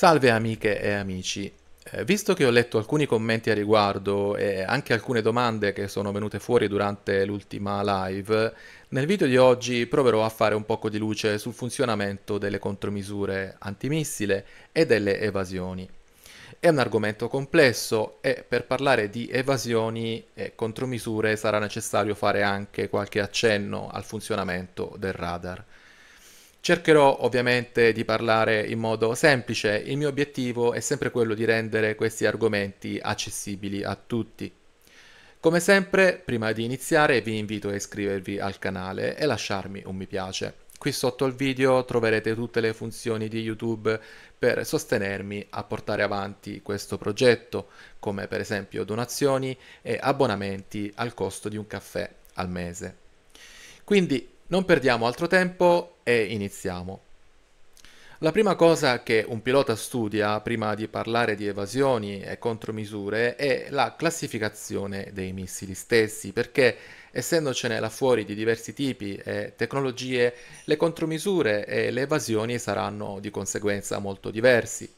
Salve amiche e amici. Eh, visto che ho letto alcuni commenti a riguardo e anche alcune domande che sono venute fuori durante l'ultima live, nel video di oggi proverò a fare un poco di luce sul funzionamento delle contromisure antimissile e delle evasioni. È un argomento complesso e per parlare di evasioni e contromisure sarà necessario fare anche qualche accenno al funzionamento del radar. Cercherò ovviamente di parlare in modo semplice, il mio obiettivo è sempre quello di rendere questi argomenti accessibili a tutti. Come sempre, prima di iniziare vi invito a iscrivervi al canale e lasciarmi un mi piace. Qui sotto il video troverete tutte le funzioni di YouTube per sostenermi a portare avanti questo progetto, come per esempio donazioni e abbonamenti al costo di un caffè al mese. Quindi non perdiamo altro tempo e iniziamo. La prima cosa che un pilota studia prima di parlare di evasioni e contromisure è la classificazione dei missili stessi, perché essendocene là fuori di diversi tipi e tecnologie, le contromisure e le evasioni saranno di conseguenza molto diversi.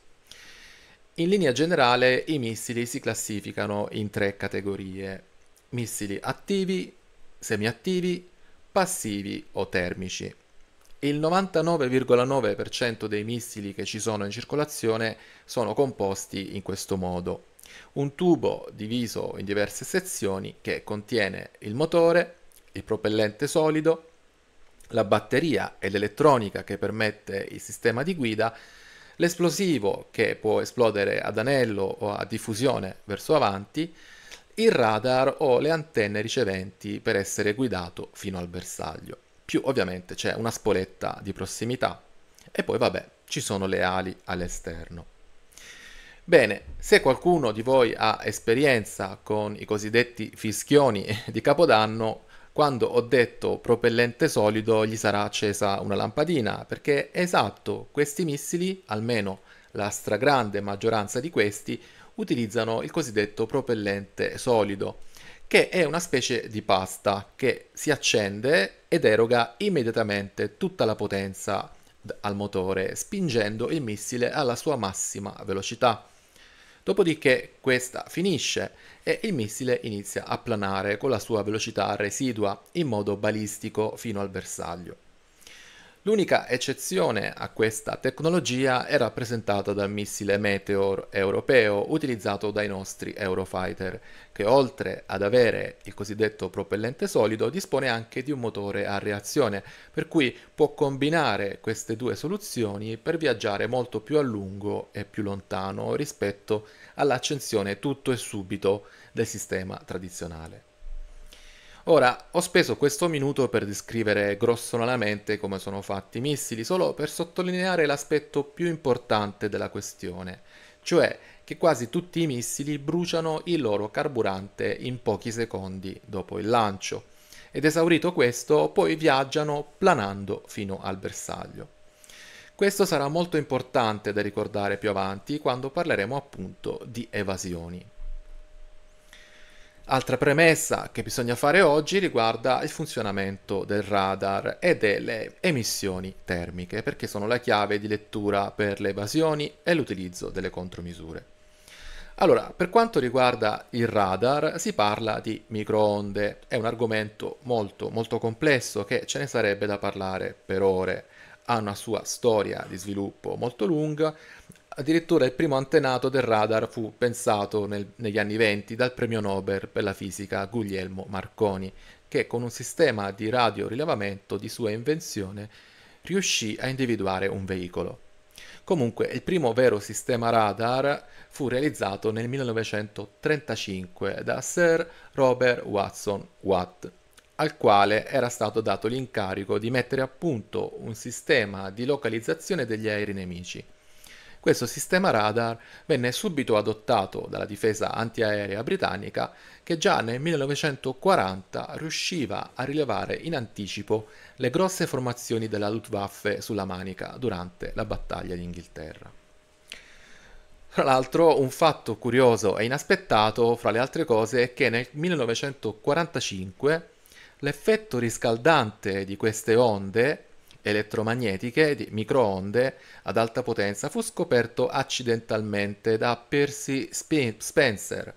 In linea generale i missili si classificano in tre categorie, missili attivi, semiattivi, passivi o termici il 99,9% dei missili che ci sono in circolazione sono composti in questo modo. Un tubo diviso in diverse sezioni che contiene il motore, il propellente solido, la batteria e l'elettronica che permette il sistema di guida, l'esplosivo che può esplodere ad anello o a diffusione verso avanti, il radar o le antenne riceventi per essere guidato fino al bersaglio più ovviamente c'è una spoletta di prossimità e poi vabbè ci sono le ali all'esterno. Bene, se qualcuno di voi ha esperienza con i cosiddetti fischioni di Capodanno, quando ho detto propellente solido gli sarà accesa una lampadina, perché esatto, questi missili, almeno la stragrande maggioranza di questi, utilizzano il cosiddetto propellente solido che è una specie di pasta che si accende ed eroga immediatamente tutta la potenza al motore, spingendo il missile alla sua massima velocità. Dopodiché questa finisce e il missile inizia a planare con la sua velocità residua in modo balistico fino al bersaglio. L'unica eccezione a questa tecnologia è rappresentata dal missile Meteor europeo utilizzato dai nostri Eurofighter, che oltre ad avere il cosiddetto propellente solido dispone anche di un motore a reazione, per cui può combinare queste due soluzioni per viaggiare molto più a lungo e più lontano rispetto all'accensione tutto e subito del sistema tradizionale. Ora, ho speso questo minuto per descrivere grossolanamente come sono fatti i missili, solo per sottolineare l'aspetto più importante della questione, cioè che quasi tutti i missili bruciano il loro carburante in pochi secondi dopo il lancio ed esaurito questo poi viaggiano planando fino al bersaglio. Questo sarà molto importante da ricordare più avanti quando parleremo appunto di evasioni. Altra premessa che bisogna fare oggi riguarda il funzionamento del radar e delle emissioni termiche, perché sono la chiave di lettura per le evasioni e l'utilizzo delle contromisure. Allora, per quanto riguarda il radar, si parla di microonde, è un argomento molto molto complesso che ce ne sarebbe da parlare per ore. Ha una sua storia di sviluppo molto lunga, Addirittura il primo antenato del radar fu pensato nel, negli anni venti dal premio Nobel per la fisica Guglielmo Marconi, che con un sistema di radiorilevamento di sua invenzione riuscì a individuare un veicolo. Comunque, il primo vero sistema radar fu realizzato nel 1935 da Sir Robert Watson Watt, al quale era stato dato l'incarico di mettere a punto un sistema di localizzazione degli aerei nemici. Questo sistema radar venne subito adottato dalla difesa antiaerea britannica che già nel 1940 riusciva a rilevare in anticipo le grosse formazioni della Luftwaffe sulla Manica durante la battaglia d'Inghilterra. Tra l'altro un fatto curioso e inaspettato, fra le altre cose, è che nel 1945 l'effetto riscaldante di queste onde elettromagnetiche di microonde ad alta potenza fu scoperto accidentalmente da Percy Spencer.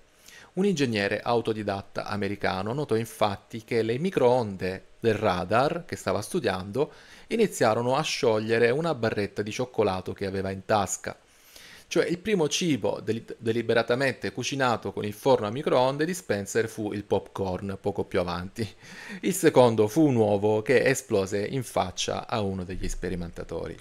Un ingegnere autodidatta americano notò infatti che le microonde del radar che stava studiando iniziarono a sciogliere una barretta di cioccolato che aveva in tasca. Cioè il primo cibo del- deliberatamente cucinato con il forno a microonde di Spencer fu il popcorn, poco più avanti. Il secondo fu un uovo che esplose in faccia a uno degli sperimentatori.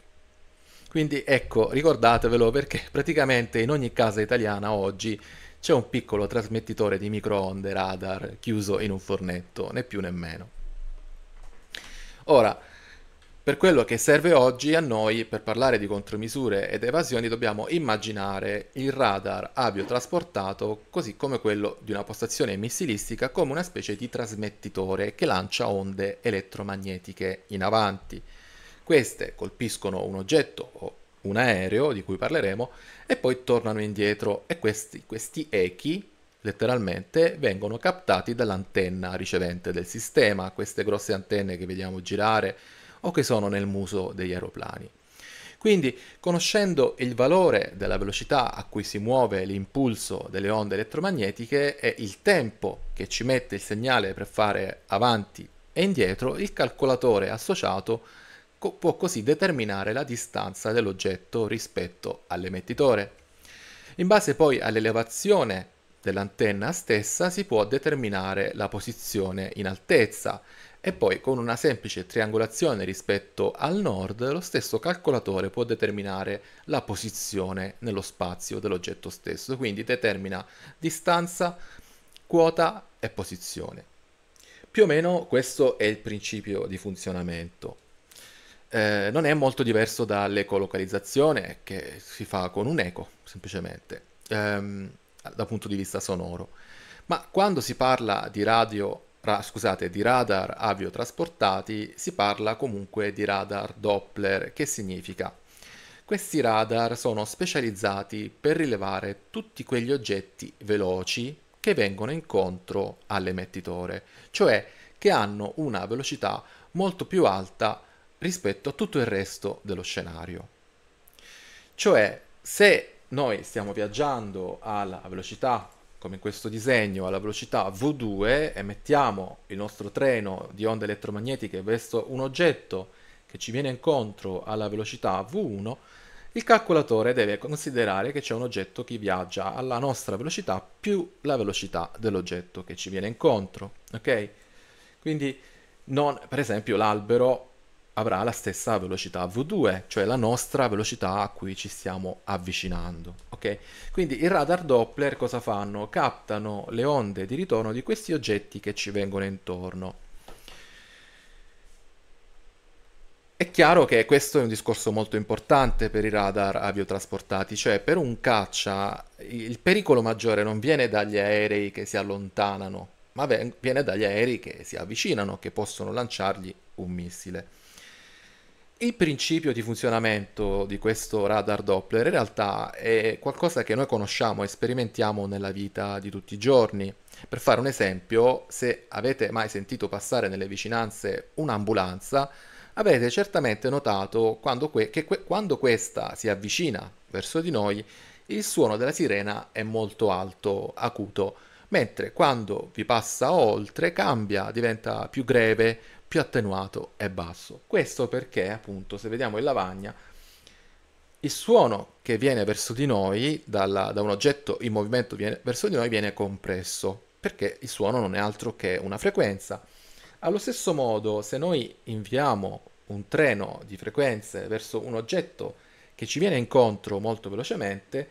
Quindi ecco, ricordatevelo perché praticamente in ogni casa italiana oggi c'è un piccolo trasmettitore di microonde radar chiuso in un fornetto, né più né meno. Ora, per quello che serve oggi a noi per parlare di contromisure ed evasioni dobbiamo immaginare il radar aviotrasportato così come quello di una postazione missilistica come una specie di trasmettitore che lancia onde elettromagnetiche in avanti. Queste colpiscono un oggetto o un aereo di cui parleremo e poi tornano indietro e questi, questi echi letteralmente vengono captati dall'antenna ricevente del sistema, queste grosse antenne che vediamo girare o che sono nel muso degli aeroplani. Quindi, conoscendo il valore della velocità a cui si muove l'impulso delle onde elettromagnetiche e il tempo che ci mette il segnale per fare avanti e indietro, il calcolatore associato co- può così determinare la distanza dell'oggetto rispetto all'emettitore. In base poi all'elevazione dell'antenna stessa si può determinare la posizione in altezza e poi con una semplice triangolazione rispetto al nord, lo stesso calcolatore può determinare la posizione nello spazio dell'oggetto stesso, quindi determina distanza, quota e posizione. Più o meno questo è il principio di funzionamento. Eh, non è molto diverso dall'ecolocalizzazione che si fa con un eco, semplicemente, ehm, dal punto di vista sonoro. Ma quando si parla di radio ra- scusate, di radar aviotrasportati, si parla comunque di radar Doppler, che significa questi radar sono specializzati per rilevare tutti quegli oggetti veloci che vengono incontro all'emettitore, cioè che hanno una velocità molto più alta rispetto a tutto il resto dello scenario. Cioè, se noi stiamo viaggiando alla velocità come in questo disegno, alla velocità V2 e mettiamo il nostro treno di onde elettromagnetiche verso un oggetto che ci viene incontro alla velocità V1, il calcolatore deve considerare che c'è un oggetto che viaggia alla nostra velocità più la velocità dell'oggetto che ci viene incontro, ok? Quindi non, per esempio l'albero avrà la stessa velocità V2, cioè la nostra velocità a cui ci stiamo avvicinando. Okay? Quindi i radar Doppler cosa fanno? Captano le onde di ritorno di questi oggetti che ci vengono intorno. È chiaro che questo è un discorso molto importante per i radar aviotrasportati, cioè per un caccia il pericolo maggiore non viene dagli aerei che si allontanano, ma viene dagli aerei che si avvicinano, che possono lanciargli un missile. Il principio di funzionamento di questo radar Doppler in realtà è qualcosa che noi conosciamo e sperimentiamo nella vita di tutti i giorni. Per fare un esempio, se avete mai sentito passare nelle vicinanze un'ambulanza, avete certamente notato quando que- che que- quando questa si avvicina verso di noi, il suono della sirena è molto alto, acuto, mentre quando vi passa oltre cambia, diventa più greve più attenuato e basso. Questo perché, appunto, se vediamo in lavagna, il suono che viene verso di noi, dalla, da un oggetto in movimento viene, verso di noi, viene compresso, perché il suono non è altro che una frequenza. Allo stesso modo, se noi inviamo un treno di frequenze verso un oggetto che ci viene incontro molto velocemente,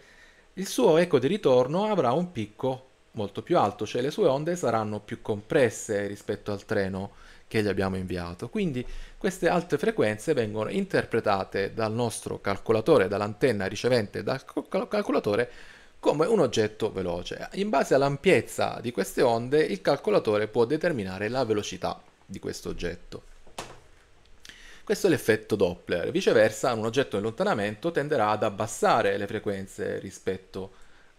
il suo eco di ritorno avrà un picco molto più alto, cioè le sue onde saranno più compresse rispetto al treno che gli abbiamo inviato. Quindi queste alte frequenze vengono interpretate dal nostro calcolatore, dall'antenna ricevente dal calcolatore come un oggetto veloce. In base all'ampiezza di queste onde il calcolatore può determinare la velocità di questo oggetto. Questo è l'effetto Doppler. Viceversa, un oggetto in lontanamento tenderà ad abbassare le frequenze rispetto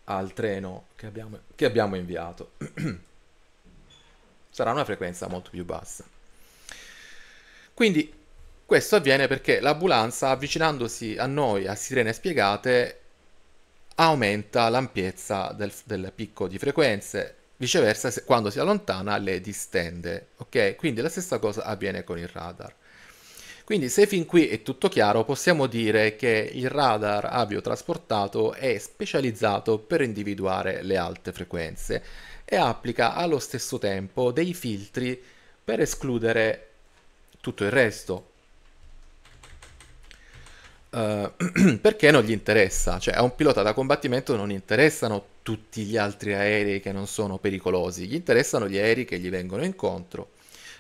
al treno che abbiamo, che abbiamo inviato. Sarà una frequenza molto più bassa. Quindi questo avviene perché l'ambulanza avvicinandosi a noi a sirene spiegate aumenta l'ampiezza del, del picco di frequenze, viceversa se, quando si allontana le distende, ok? Quindi la stessa cosa avviene con il radar. Quindi se fin qui è tutto chiaro, possiamo dire che il radar aviotrasportato è specializzato per individuare le alte frequenze e applica allo stesso tempo dei filtri per escludere tutto il resto. Uh, perché non gli interessa? Cioè, a un pilota da combattimento non interessano tutti gli altri aerei che non sono pericolosi, gli interessano gli aerei che gli vengono incontro.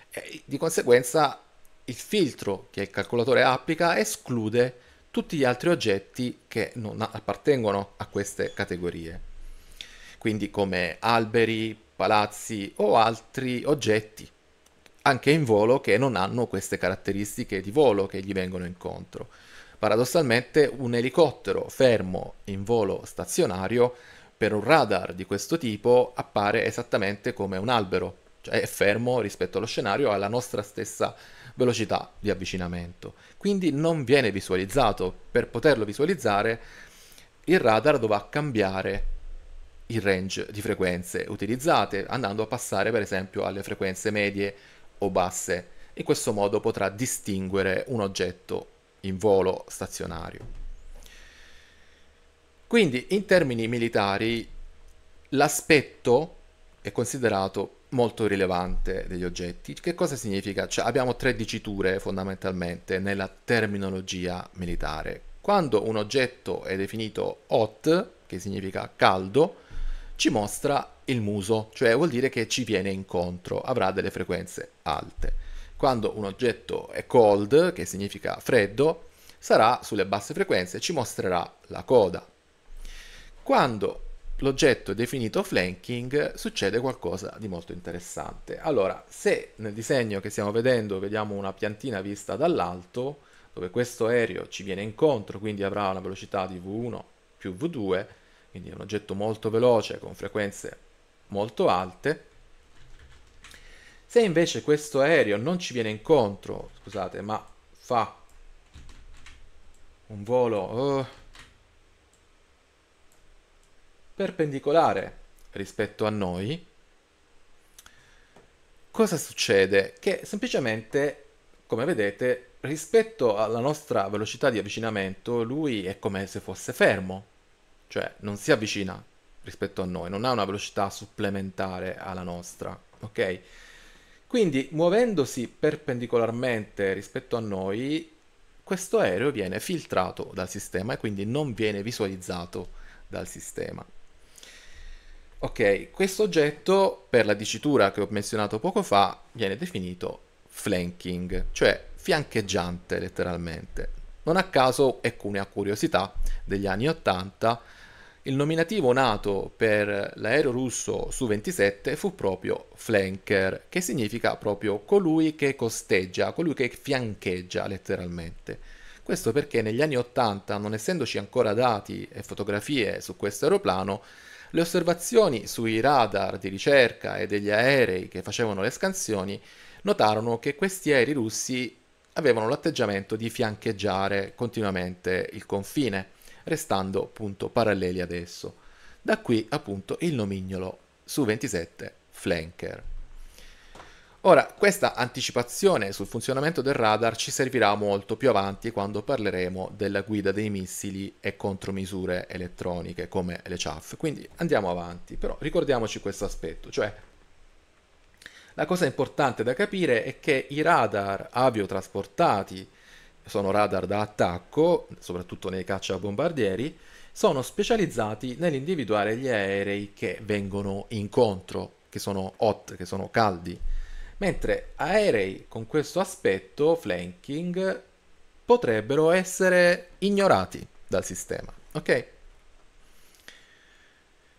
E, di conseguenza, il filtro che il calcolatore applica esclude tutti gli altri oggetti che non appartengono a queste categorie, quindi come alberi, palazzi o altri oggetti anche in volo che non hanno queste caratteristiche di volo che gli vengono incontro. Paradossalmente un elicottero fermo in volo stazionario per un radar di questo tipo appare esattamente come un albero, cioè è fermo rispetto allo scenario alla nostra stessa velocità di avvicinamento. Quindi non viene visualizzato, per poterlo visualizzare il radar dovrà cambiare il range di frequenze utilizzate andando a passare per esempio alle frequenze medie o basse. In questo modo potrà distinguere un oggetto in volo stazionario. Quindi in termini militari l'aspetto è considerato molto rilevante degli oggetti. Che cosa significa? Cioè, abbiamo tre diciture fondamentalmente nella terminologia militare. Quando un oggetto è definito hot, che significa caldo, ci mostra il muso, cioè vuol dire che ci viene incontro, avrà delle frequenze alte. Quando un oggetto è cold, che significa freddo, sarà sulle basse frequenze e ci mostrerà la coda. Quando l'oggetto è definito flanking succede qualcosa di molto interessante. Allora, se nel disegno che stiamo vedendo vediamo una piantina vista dall'alto, dove questo aereo ci viene incontro, quindi avrà una velocità di V1 più V2, quindi è un oggetto molto veloce con frequenze molto alte. Se invece questo aereo non ci viene incontro, scusate, ma fa un volo uh, perpendicolare rispetto a noi, cosa succede? Che semplicemente, come vedete, rispetto alla nostra velocità di avvicinamento, lui è come se fosse fermo cioè non si avvicina rispetto a noi, non ha una velocità supplementare alla nostra, ok? Quindi muovendosi perpendicolarmente rispetto a noi, questo aereo viene filtrato dal sistema e quindi non viene visualizzato dal sistema. Ok, questo oggetto, per la dicitura che ho menzionato poco fa, viene definito flanking, cioè fiancheggiante letteralmente. Non a caso, ecco una curiosità, degli anni 80 il nominativo nato per l'aereo russo Su-27 fu proprio flanker, che significa proprio colui che costeggia, colui che fiancheggia letteralmente. Questo perché negli anni 80, non essendoci ancora dati e fotografie su questo aeroplano, le osservazioni sui radar di ricerca e degli aerei che facevano le scansioni notarono che questi aerei russi avevano l'atteggiamento di fiancheggiare continuamente il confine restando appunto paralleli ad esso. Da qui appunto il nomignolo su 27 flanker. Ora, questa anticipazione sul funzionamento del radar ci servirà molto più avanti quando parleremo della guida dei missili e contromisure elettroniche come le CHAF. Quindi andiamo avanti, però ricordiamoci questo aspetto, cioè la cosa importante da capire è che i radar aviotrasportati sono radar da attacco, soprattutto nei cacciabombardieri, sono specializzati nell'individuare gli aerei che vengono incontro, che sono hot, che sono caldi. Mentre aerei con questo aspetto, flanking, potrebbero essere ignorati dal sistema, ok?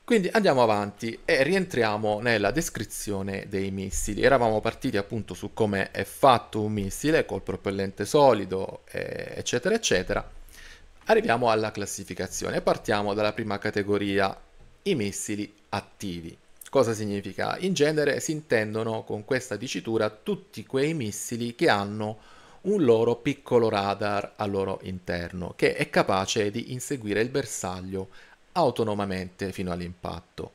Quindi andiamo avanti e rientriamo nella descrizione dei missili. Eravamo partiti appunto su come è fatto un missile col propellente solido, eccetera, eccetera. Arriviamo alla classificazione. Partiamo dalla prima categoria, i missili attivi. Cosa significa? In genere si intendono con questa dicitura tutti quei missili che hanno un loro piccolo radar al loro interno, che è capace di inseguire il bersaglio autonomamente fino all'impatto.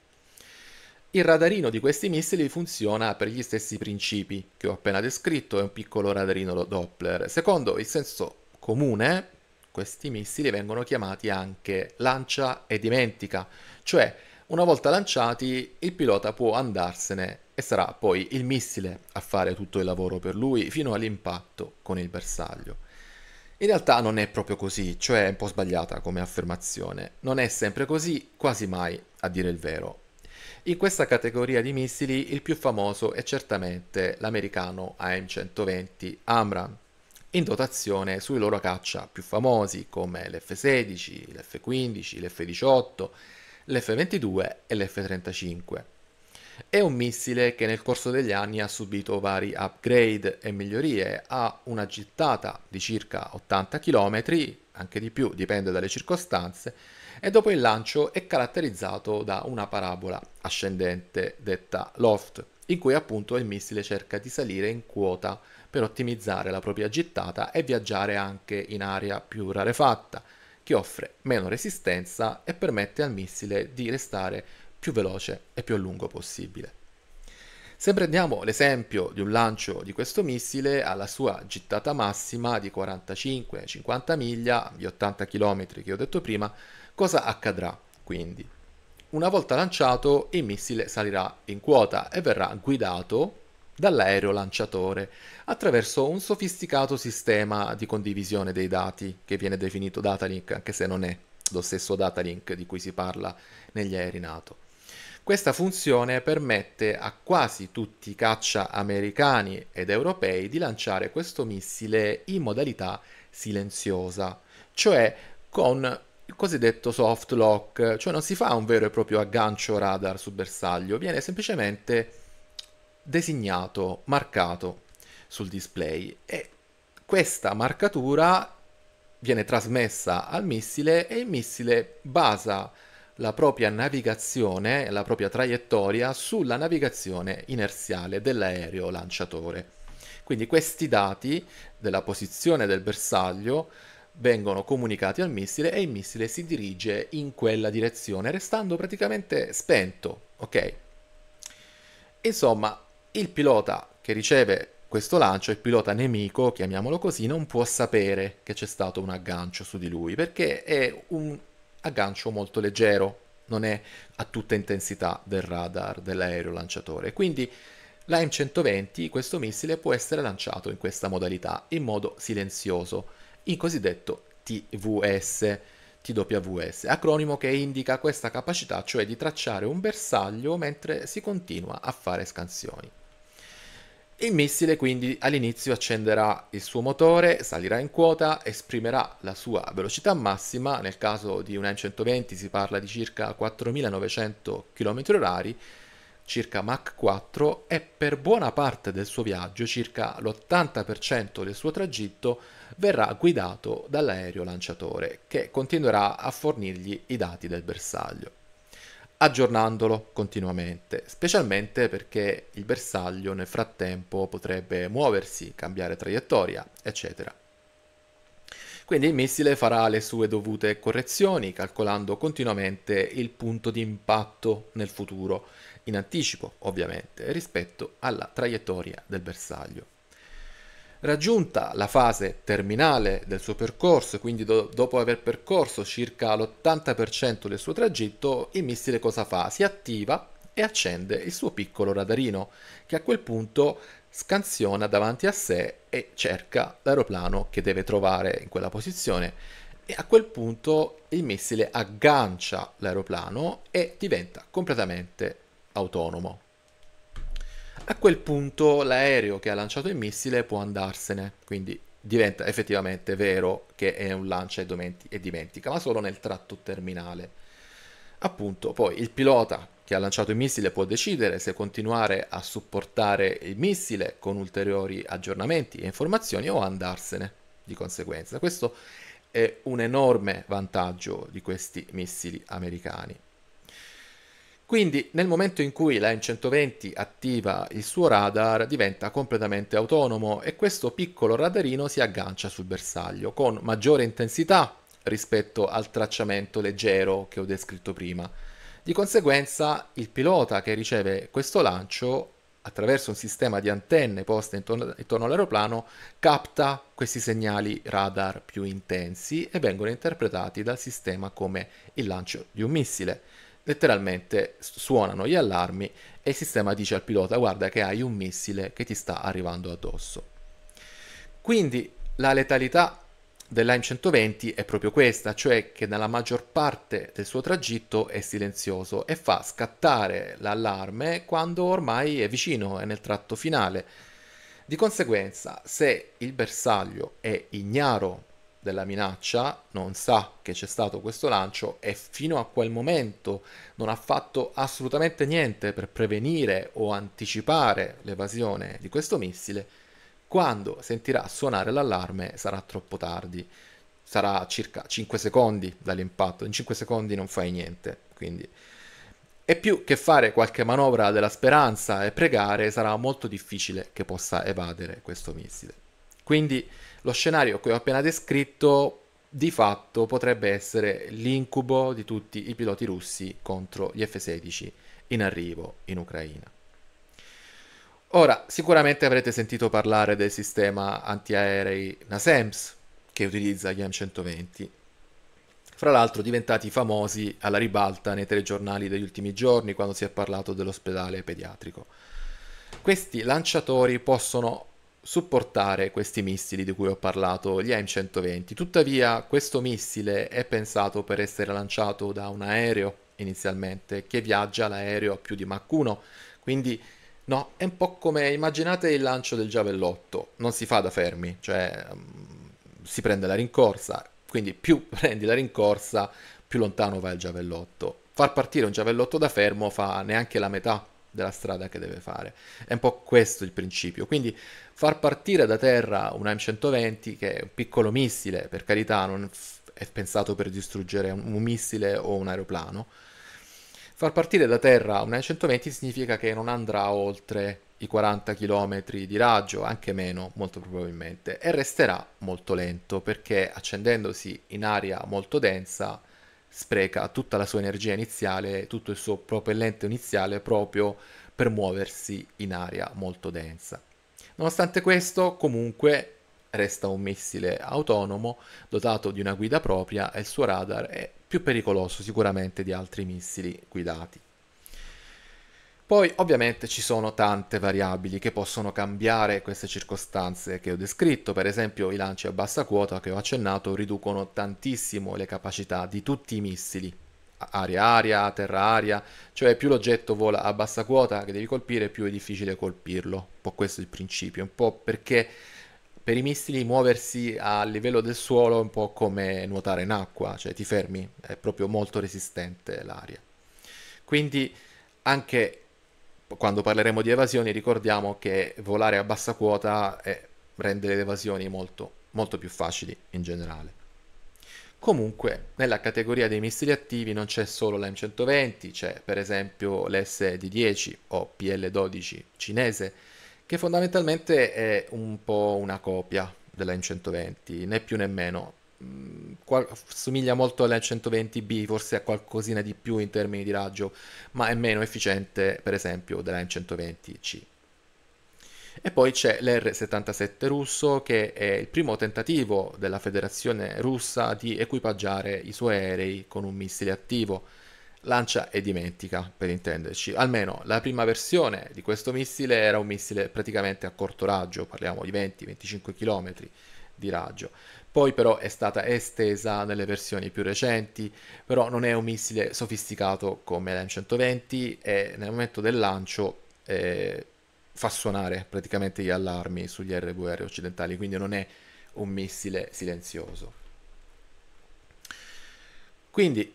Il radarino di questi missili funziona per gli stessi principi che ho appena descritto, è un piccolo radarino Doppler. Secondo il senso comune, questi missili vengono chiamati anche lancia e dimentica, cioè una volta lanciati il pilota può andarsene e sarà poi il missile a fare tutto il lavoro per lui fino all'impatto con il bersaglio. In realtà non è proprio così, cioè è un po' sbagliata come affermazione. Non è sempre così, quasi mai, a dire il vero. In questa categoria di missili il più famoso è certamente l'americano AM-120 Amram, in dotazione sui loro caccia più famosi come l'F-16, l'F-15, l'F-18, l'F-22 e l'F-35. È un missile che nel corso degli anni ha subito vari upgrade e migliorie, ha una gittata di circa 80 km, anche di più, dipende dalle circostanze, e dopo il lancio è caratterizzato da una parabola ascendente detta loft, in cui appunto il missile cerca di salire in quota per ottimizzare la propria gittata e viaggiare anche in aria più rarefatta, che offre meno resistenza e permette al missile di restare più veloce e più a lungo possibile. Se prendiamo l'esempio di un lancio di questo missile alla sua gittata massima di 45-50 miglia, gli 80 km che ho detto prima, cosa accadrà quindi? Una volta lanciato il missile salirà in quota e verrà guidato dall'aereo lanciatore attraverso un sofisticato sistema di condivisione dei dati che viene definito data link anche se non è lo stesso data link di cui si parla negli aerei NATO. Questa funzione permette a quasi tutti i caccia americani ed europei di lanciare questo missile in modalità silenziosa, cioè con il cosiddetto soft lock, cioè non si fa un vero e proprio aggancio radar sul bersaglio, viene semplicemente designato, marcato sul display e questa marcatura viene trasmessa al missile e il missile basa la propria navigazione, la propria traiettoria sulla navigazione inerziale dell'aereo lanciatore. Quindi questi dati della posizione del bersaglio vengono comunicati al missile e il missile si dirige in quella direzione, restando praticamente spento, ok? Insomma, il pilota che riceve questo lancio, il pilota nemico, chiamiamolo così, non può sapere che c'è stato un aggancio su di lui, perché è un a molto leggero, non è a tutta intensità del radar dell'aereo lanciatore. Quindi la 120 questo missile, può essere lanciato in questa modalità, in modo silenzioso, in cosiddetto TVS, TWS, acronimo che indica questa capacità, cioè di tracciare un bersaglio mentre si continua a fare scansioni. Il missile quindi all'inizio accenderà il suo motore, salirà in quota, esprimerà la sua velocità massima, nel caso di un n 120 si parla di circa 4.900 km/h, circa Mach 4, e per buona parte del suo viaggio, circa l'80% del suo tragitto, verrà guidato dall'aereo lanciatore, che continuerà a fornirgli i dati del bersaglio aggiornandolo continuamente, specialmente perché il bersaglio nel frattempo potrebbe muoversi, cambiare traiettoria, eccetera. Quindi il missile farà le sue dovute correzioni, calcolando continuamente il punto di impatto nel futuro, in anticipo ovviamente, rispetto alla traiettoria del bersaglio. Raggiunta la fase terminale del suo percorso, quindi do dopo aver percorso circa l'80% del suo tragitto, il missile cosa fa? Si attiva e accende il suo piccolo radarino, che a quel punto scansiona davanti a sé e cerca l'aeroplano che deve trovare in quella posizione. E a quel punto il missile aggancia l'aeroplano e diventa completamente autonomo. A quel punto l'aereo che ha lanciato il missile può andarsene, quindi diventa effettivamente vero che è un lancia e dimentica, ma solo nel tratto terminale. Appunto, poi il pilota che ha lanciato il missile può decidere se continuare a supportare il missile con ulteriori aggiornamenti e informazioni o andarsene di conseguenza. Questo è un enorme vantaggio di questi missili americani. Quindi nel momento in cui la M120 attiva il suo radar diventa completamente autonomo e questo piccolo radarino si aggancia sul bersaglio con maggiore intensità rispetto al tracciamento leggero che ho descritto prima. Di conseguenza il pilota che riceve questo lancio attraverso un sistema di antenne poste intorno, intorno all'aeroplano capta questi segnali radar più intensi e vengono interpretati dal sistema come il lancio di un missile letteralmente suonano gli allarmi e il sistema dice al pilota guarda che hai un missile che ti sta arrivando addosso. Quindi la letalità dell'AIM-120 è proprio questa, cioè che nella maggior parte del suo tragitto è silenzioso e fa scattare l'allarme quando ormai è vicino, è nel tratto finale. Di conseguenza, se il bersaglio è ignaro della minaccia non sa che c'è stato questo lancio e fino a quel momento non ha fatto assolutamente niente per prevenire o anticipare l'evasione di questo missile, quando sentirà suonare l'allarme sarà troppo tardi, sarà circa 5 secondi dall'impatto, in 5 secondi non fai niente, quindi e più che fare qualche manovra della speranza e pregare sarà molto difficile che possa evadere questo missile. Quindi lo scenario che ho appena descritto di fatto potrebbe essere l'incubo di tutti i piloti russi contro gli F-16 in arrivo in Ucraina. Ora, sicuramente avrete sentito parlare del sistema antiaerei NASEMS che utilizza gli M120, fra l'altro diventati famosi alla ribalta nei telegiornali degli ultimi giorni quando si è parlato dell'ospedale pediatrico. Questi lanciatori possono supportare questi missili di cui ho parlato, gli AIM-120. Tuttavia questo missile è pensato per essere lanciato da un aereo inizialmente, che viaggia l'aereo a più di Mach 1, quindi no, è un po' come immaginate il lancio del giavellotto, non si fa da fermi, cioè mm, si prende la rincorsa, quindi più prendi la rincorsa più lontano va il giavellotto. Far partire un giavellotto da fermo fa neanche la metà della strada che deve fare. È un po' questo il principio. Quindi far partire da terra un AM120, che è un piccolo missile, per carità, non è pensato per distruggere un, missile o un aeroplano. Far partire da terra un AM120 significa che non andrà oltre i 40 km di raggio, anche meno molto probabilmente, e resterà molto lento perché accendendosi in aria molto densa spreca tutta la sua energia iniziale, tutto il suo propellente iniziale proprio per muoversi in aria molto densa. Nonostante questo, comunque resta un missile autonomo dotato di una guida propria e il suo radar è più pericoloso sicuramente di altri missili guidati. Poi ovviamente ci sono tante variabili che possono cambiare queste circostanze che ho descritto, per esempio i lanci a bassa quota che ho accennato riducono tantissimo le capacità di tutti i missili, aria-aria, terra-aria, cioè più l'oggetto vola a bassa quota che devi colpire, più è difficile colpirlo. Un po' questo è il principio, un po' perché per i missili muoversi a livello del suolo è un po' come nuotare in acqua, cioè ti fermi, è proprio molto resistente l'aria. Quindi anche quando parleremo di evasioni ricordiamo che volare a bassa quota è, rende le evasioni molto, molto più facili in generale. Comunque, nella categoria dei missili attivi non c'è solo la m 120 c'è per esempio l'SD-10 o PL-12 cinese, che fondamentalmente è un po' una copia della M120, né più né meno qual- somiglia molto alla 120B, forse a qualcosina di più in termini di raggio, ma è meno efficiente per esempio della M120C. E poi c'è l'R77 russo che è il primo tentativo della federazione russa di equipaggiare i suoi aerei con un missile attivo. Lancia e dimentica, per intenderci. Almeno la prima versione di questo missile era un missile praticamente a corto raggio, parliamo di 20-25 km di raggio. Poi però è stata estesa nelle versioni più recenti, però non è un missile sofisticato come l'M120 e nel momento del lancio eh, fa suonare praticamente gli allarmi sugli RWR occidentali, quindi non è un missile silenzioso. Quindi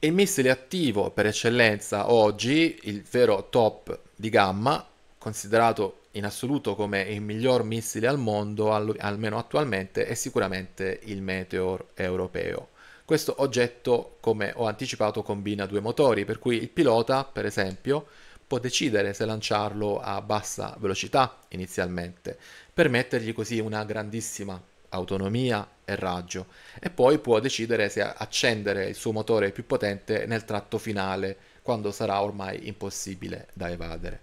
il missile attivo per eccellenza oggi, il vero top di gamma, considerato in assoluto come il miglior missile al mondo, al, almeno attualmente, è sicuramente il Meteor europeo. Questo oggetto, come ho anticipato, combina due motori, per cui il pilota, per esempio, può decidere se lanciarlo a bassa velocità inizialmente, permettergli così una grandissima autonomia e raggio, e poi può decidere se accendere il suo motore più potente nel tratto finale, quando sarà ormai impossibile da evadere.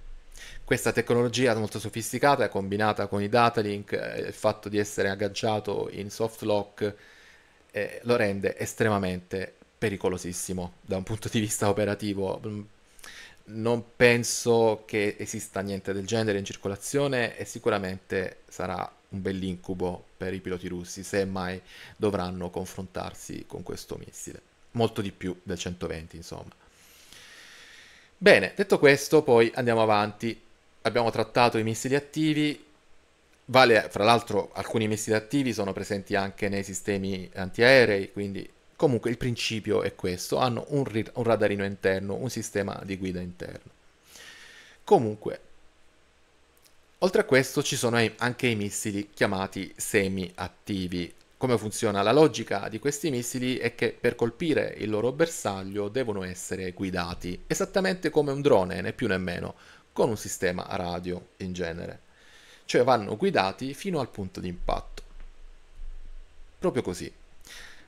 Questa tecnologia molto sofisticata è combinata con i data link, eh, il fatto di essere agganciato in soft lock eh, lo rende estremamente pericolosissimo da un punto di vista operativo. Mm, non penso che esista niente del genere in circolazione e sicuramente sarà un bell'incubo per i piloti russi se mai dovranno confrontarsi con questo missile. Molto di più del 120, insomma. Bene, detto questo, poi andiamo avanti. Abbiamo trattato i missili attivi. Vale, fra l'altro, alcuni missili attivi sono presenti anche nei sistemi antiaerei, quindi comunque il principio è questo. Hanno un, ri- un radarino interno, un sistema di guida interno. Comunque, oltre a questo ci sono anche i missili chiamati semi-attivi, come funziona? La logica di questi missili è che per colpire il loro bersaglio devono essere guidati, esattamente come un drone, né più né meno, con un sistema radio in genere. Cioè vanno guidati fino al punto di impatto. Proprio così.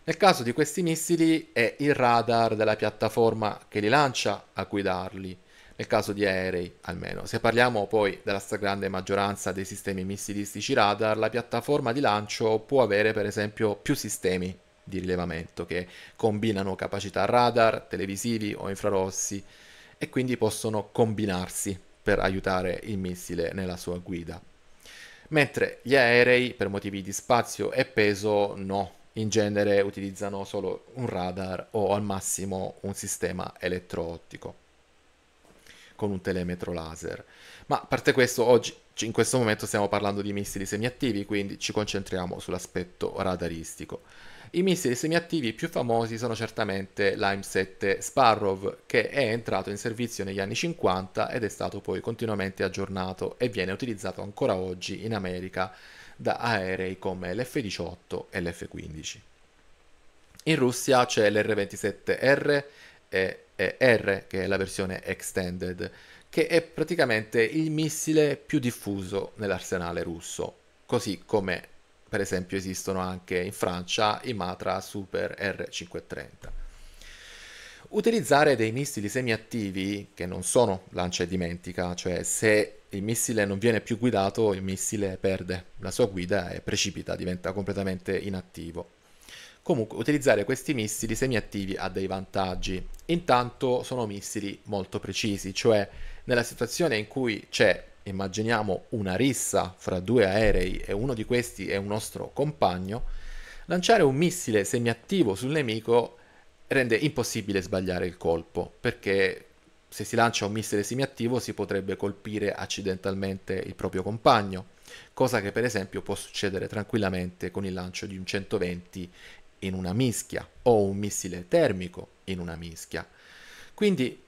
Nel caso di questi missili è il radar della piattaforma che li lancia a guidarli, nel caso di aerei almeno. Se parliamo poi della stragrande maggioranza dei sistemi missilistici radar, la piattaforma di lancio può avere per esempio più sistemi di rilevamento che combinano capacità radar, televisivi o infrarossi e quindi possono combinarsi per aiutare il missile nella sua guida. Mentre gli aerei, per motivi di spazio e peso, no, in genere utilizzano solo un radar o al massimo un sistema elettroottico con un telemetro laser. Ma a parte questo, oggi in questo momento stiamo parlando di missili semiattivi, quindi ci concentriamo sull'aspetto radaristico. I missili semiattivi più famosi sono certamente l'AIM-7 Sparrow, che è entrato in servizio negli anni 50 ed è stato poi continuamente aggiornato e viene utilizzato ancora oggi in America da aerei come l'F-18 e l'F-15. In Russia c'è l'R-27R e eh, R, che è la versione extended, che è praticamente il missile più diffuso nell'arsenale russo, così come per esempio esistono anche in Francia i Matra Super R530. Utilizzare dei missili semiattivi, che non sono lancia e dimentica, cioè se il missile non viene più guidato, il missile perde la sua guida e precipita, diventa completamente inattivo Comunque utilizzare questi missili semiattivi ha dei vantaggi. Intanto sono missili molto precisi, cioè nella situazione in cui c'è, immaginiamo, una rissa fra due aerei e uno di questi è un nostro compagno, lanciare un missile semiattivo sul nemico rende impossibile sbagliare il colpo, perché se si lancia un missile semiattivo si potrebbe colpire accidentalmente il proprio compagno, cosa che per esempio può succedere tranquillamente con il lancio di un 120 in una mischia o un missile termico in una mischia. Quindi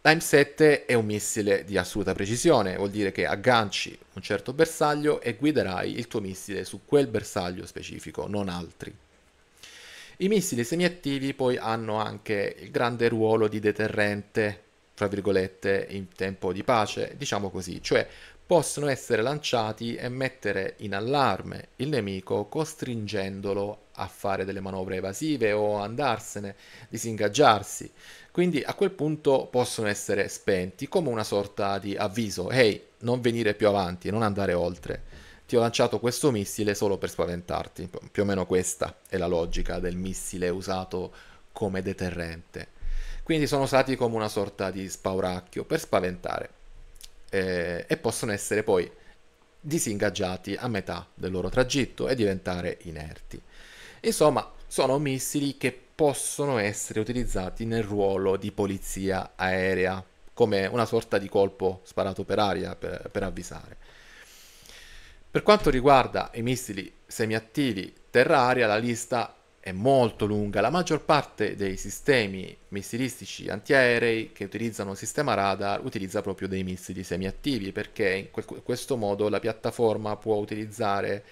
la M7 è un missile di assoluta precisione, vuol dire che agganci un certo bersaglio e guiderai il tuo missile su quel bersaglio specifico, non altri. I missili semiattivi poi hanno anche il grande ruolo di deterrente, tra virgolette, in tempo di pace, diciamo così, cioè possono essere lanciati e mettere in allarme il nemico costringendolo a fare delle manovre evasive o andarsene, disingaggiarsi. Quindi a quel punto possono essere spenti come una sorta di avviso, ehi, hey, non venire più avanti, non andare oltre. Ti ho lanciato questo missile solo per spaventarti. Più o meno questa è la logica del missile usato come deterrente. Quindi sono usati come una sorta di spauracchio per spaventare eh, e possono essere poi disingaggiati a metà del loro tragitto e diventare inerti. Insomma, sono missili che possono essere utilizzati nel ruolo di polizia aerea, come una sorta di colpo sparato per aria per, per avvisare. Per quanto riguarda i missili semiattivi terra-aria, la lista è molto lunga. La maggior parte dei sistemi missilistici antiaerei che utilizzano un sistema radar utilizza proprio dei missili semiattivi perché in questo modo la piattaforma può utilizzare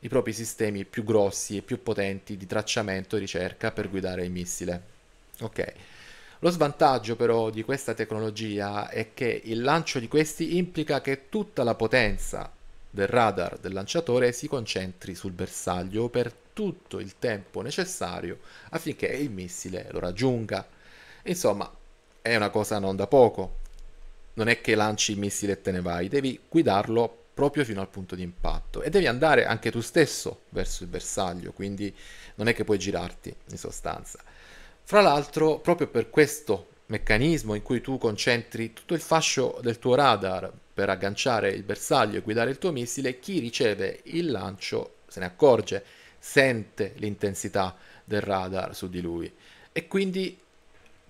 i propri sistemi più grossi e più potenti di tracciamento e ricerca per guidare il missile. Ok. Lo svantaggio però di questa tecnologia è che il lancio di questi implica che tutta la potenza del radar del lanciatore si concentri sul bersaglio per tutto il tempo necessario affinché il missile lo raggiunga. Insomma, è una cosa non da poco. Non è che lanci il missile e te ne vai, devi guidarlo proprio fino al punto di impatto e devi andare anche tu stesso verso il bersaglio, quindi non è che puoi girarti in sostanza. Fra l'altro, proprio per questo meccanismo in cui tu concentri tutto il fascio del tuo radar per agganciare il bersaglio e guidare il tuo missile, chi riceve il lancio se ne accorge sente l'intensità del radar su di lui e quindi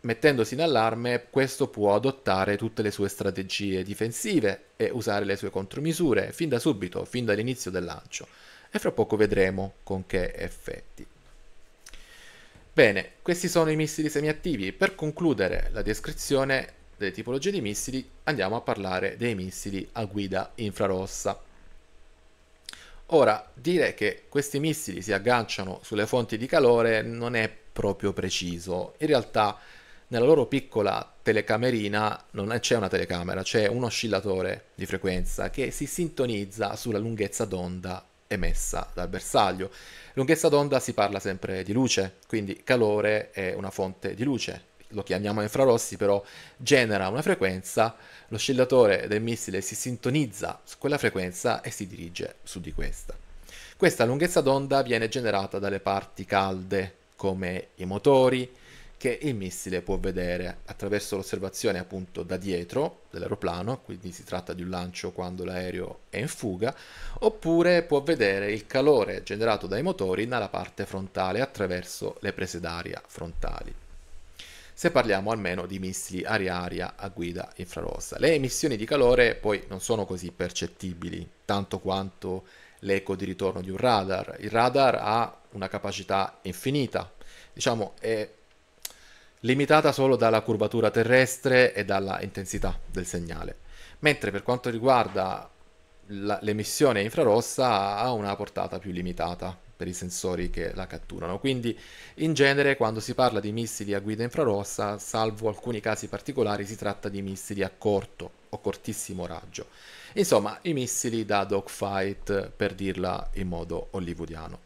mettendosi in allarme questo può adottare tutte le sue strategie difensive e usare le sue contromisure fin da subito, fin dall'inizio del lancio e fra poco vedremo con che effetti. Bene, questi sono i missili semiattivi. Per concludere la descrizione delle tipologie di missili andiamo a parlare dei missili a guida infrarossa. Ora, dire che questi missili si agganciano sulle fonti di calore non è proprio preciso. In realtà, nella loro piccola telecamerina non c'è una telecamera, c'è un oscillatore di frequenza che si sintonizza sulla lunghezza d'onda emessa dal bersaglio. Lunghezza d'onda si parla sempre di luce, quindi calore è una fonte di luce, lo chiamiamo infrarossi, però genera una frequenza, l'oscillatore del missile si sintonizza su quella frequenza e si dirige su di questa. Questa lunghezza d'onda viene generata dalle parti calde, come i motori, che il missile può vedere attraverso l'osservazione appunto da dietro dell'aeroplano, quindi si tratta di un lancio quando l'aereo è in fuga, oppure può vedere il calore generato dai motori nella parte frontale attraverso le prese d'aria frontali se parliamo almeno di missili aria-aria a guida infrarossa. Le emissioni di calore poi non sono così percettibili, tanto quanto l'eco di ritorno di un radar. Il radar ha una capacità infinita, diciamo è limitata solo dalla curvatura terrestre e dalla intensità del segnale, mentre per quanto riguarda l'emissione infrarossa ha una portata più limitata per i sensori che la catturano. Quindi in genere quando si parla di missili a guida infrarossa, salvo alcuni casi particolari, si tratta di missili a corto o cortissimo raggio. Insomma, i missili da dogfight per dirla in modo hollywoodiano.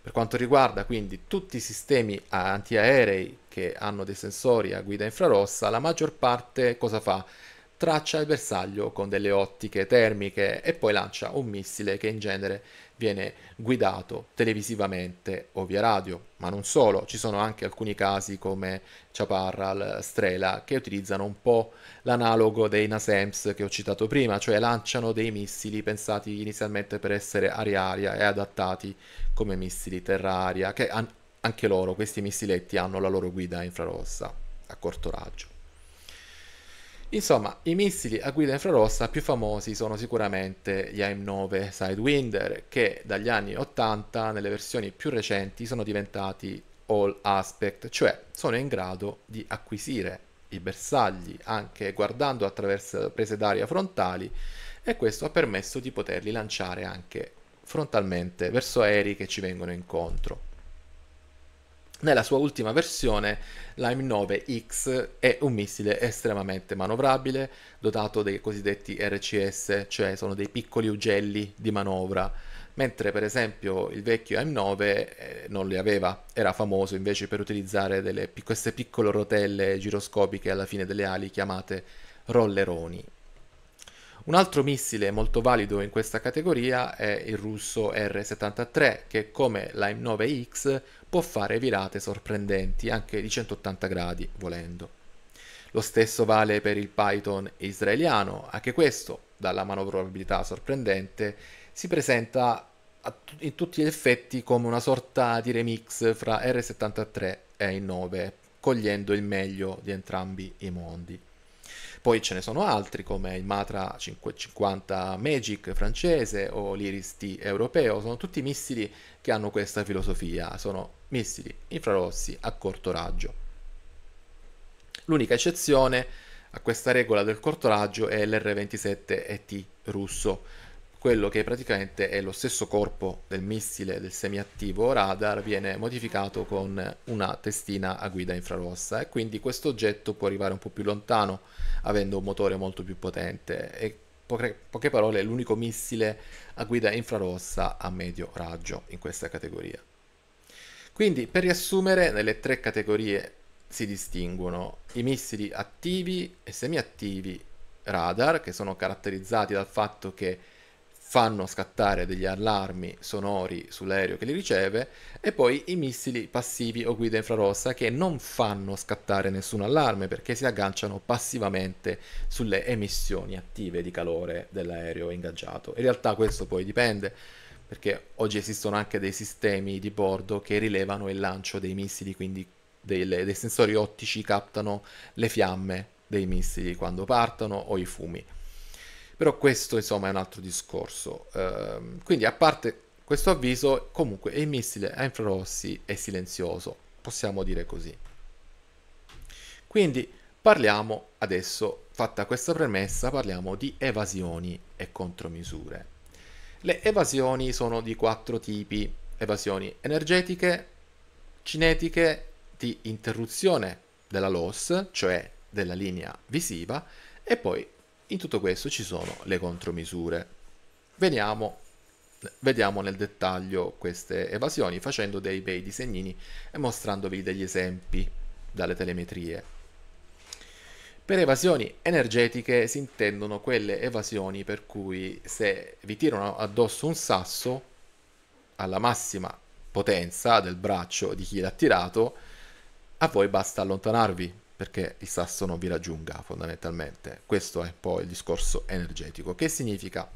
Per quanto riguarda quindi tutti i sistemi antiaerei che hanno dei sensori a guida infrarossa, la maggior parte cosa fa? Traccia il bersaglio con delle ottiche termiche e poi lancia un missile che in genere viene guidato televisivamente o via radio, ma non solo, ci sono anche alcuni casi come Chaparral, eh, Strela, che utilizzano un po' l'analogo dei NASAMS che ho citato prima, cioè lanciano dei missili pensati inizialmente per essere aria-aria e adattati come missili terra-aria, che an- anche loro, questi missiletti, hanno la loro guida infrarossa a corto raggio. Insomma, i missili a guida infrarossa più famosi sono sicuramente gli AIM-9 Sidewinder, che dagli anni 80, nelle versioni più recenti, sono diventati all aspect, cioè sono in grado di acquisire i bersagli anche guardando attraverso prese d'aria frontali e questo ha permesso di poterli lanciare anche frontalmente verso aerei che ci vengono incontro. Nella sua ultima versione, l'AIM-9X è un missile estremamente manovrabile, dotato dei cosiddetti RCS, cioè sono dei piccoli ugelli di manovra, mentre per esempio il vecchio AIM-9 eh, non li aveva, era famoso invece per utilizzare delle, queste piccole rotelle giroscopiche alla fine delle ali chiamate rolleroni. Un altro missile molto valido in questa categoria è il russo R-73, che come l'AIM-9X può fare virate sorprendenti anche di 180 gradi volendo. Lo stesso vale per il Python israeliano, anche questo, dalla manovrabilità sorprendente, si presenta in tutti gli effetti come una sorta di remix fra R73 e i 9, cogliendo il meglio di entrambi i mondi. Poi ce ne sono altri come il Matra 550 Magic francese o l'Iris T europeo, sono tutti missili che hanno questa filosofia, sono missili infrarossi a corto raggio. L'unica eccezione a questa regola del corto raggio è l'R-27 ET russo, quello che praticamente è lo stesso corpo del missile del semiattivo radar viene modificato con una testina a guida infrarossa e quindi questo oggetto può arrivare un po' più lontano avendo un motore molto più potente e poche, poche parole è l'unico missile a guida infrarossa a medio raggio in questa categoria. Quindi per riassumere nelle tre categorie si distinguono i missili attivi e semiattivi radar che sono caratterizzati dal fatto che fanno scattare degli allarmi sonori sull'aereo che li riceve e poi i missili passivi o guida infrarossa che non fanno scattare nessun allarme perché si agganciano passivamente sulle emissioni attive di calore dell'aereo ingaggiato. In realtà questo poi dipende perché oggi esistono anche dei sistemi di bordo che rilevano il lancio dei missili, quindi delle, dei sensori ottici captano le fiamme dei missili quando partono o i fumi. Però questo insomma è un altro discorso. Uh, quindi a parte questo avviso, comunque il missile a infrarossi è silenzioso, possiamo dire così. Quindi parliamo adesso, fatta questa premessa, parliamo di evasioni e contromisure. Le evasioni sono di quattro tipi, evasioni energetiche, cinetiche, di interruzione della loss cioè della linea visiva, e poi in tutto questo ci sono le contromisure. Veniamo, vediamo nel dettaglio queste evasioni facendo dei bei disegnini e mostrandovi degli esempi dalle telemetrie. Per evasioni energetiche si intendono quelle evasioni per cui se vi tirano addosso un sasso alla massima potenza del braccio di chi l'ha tirato, a voi basta allontanarvi perché il sasso non vi raggiunga fondamentalmente. Questo è poi il discorso energetico. Che significa?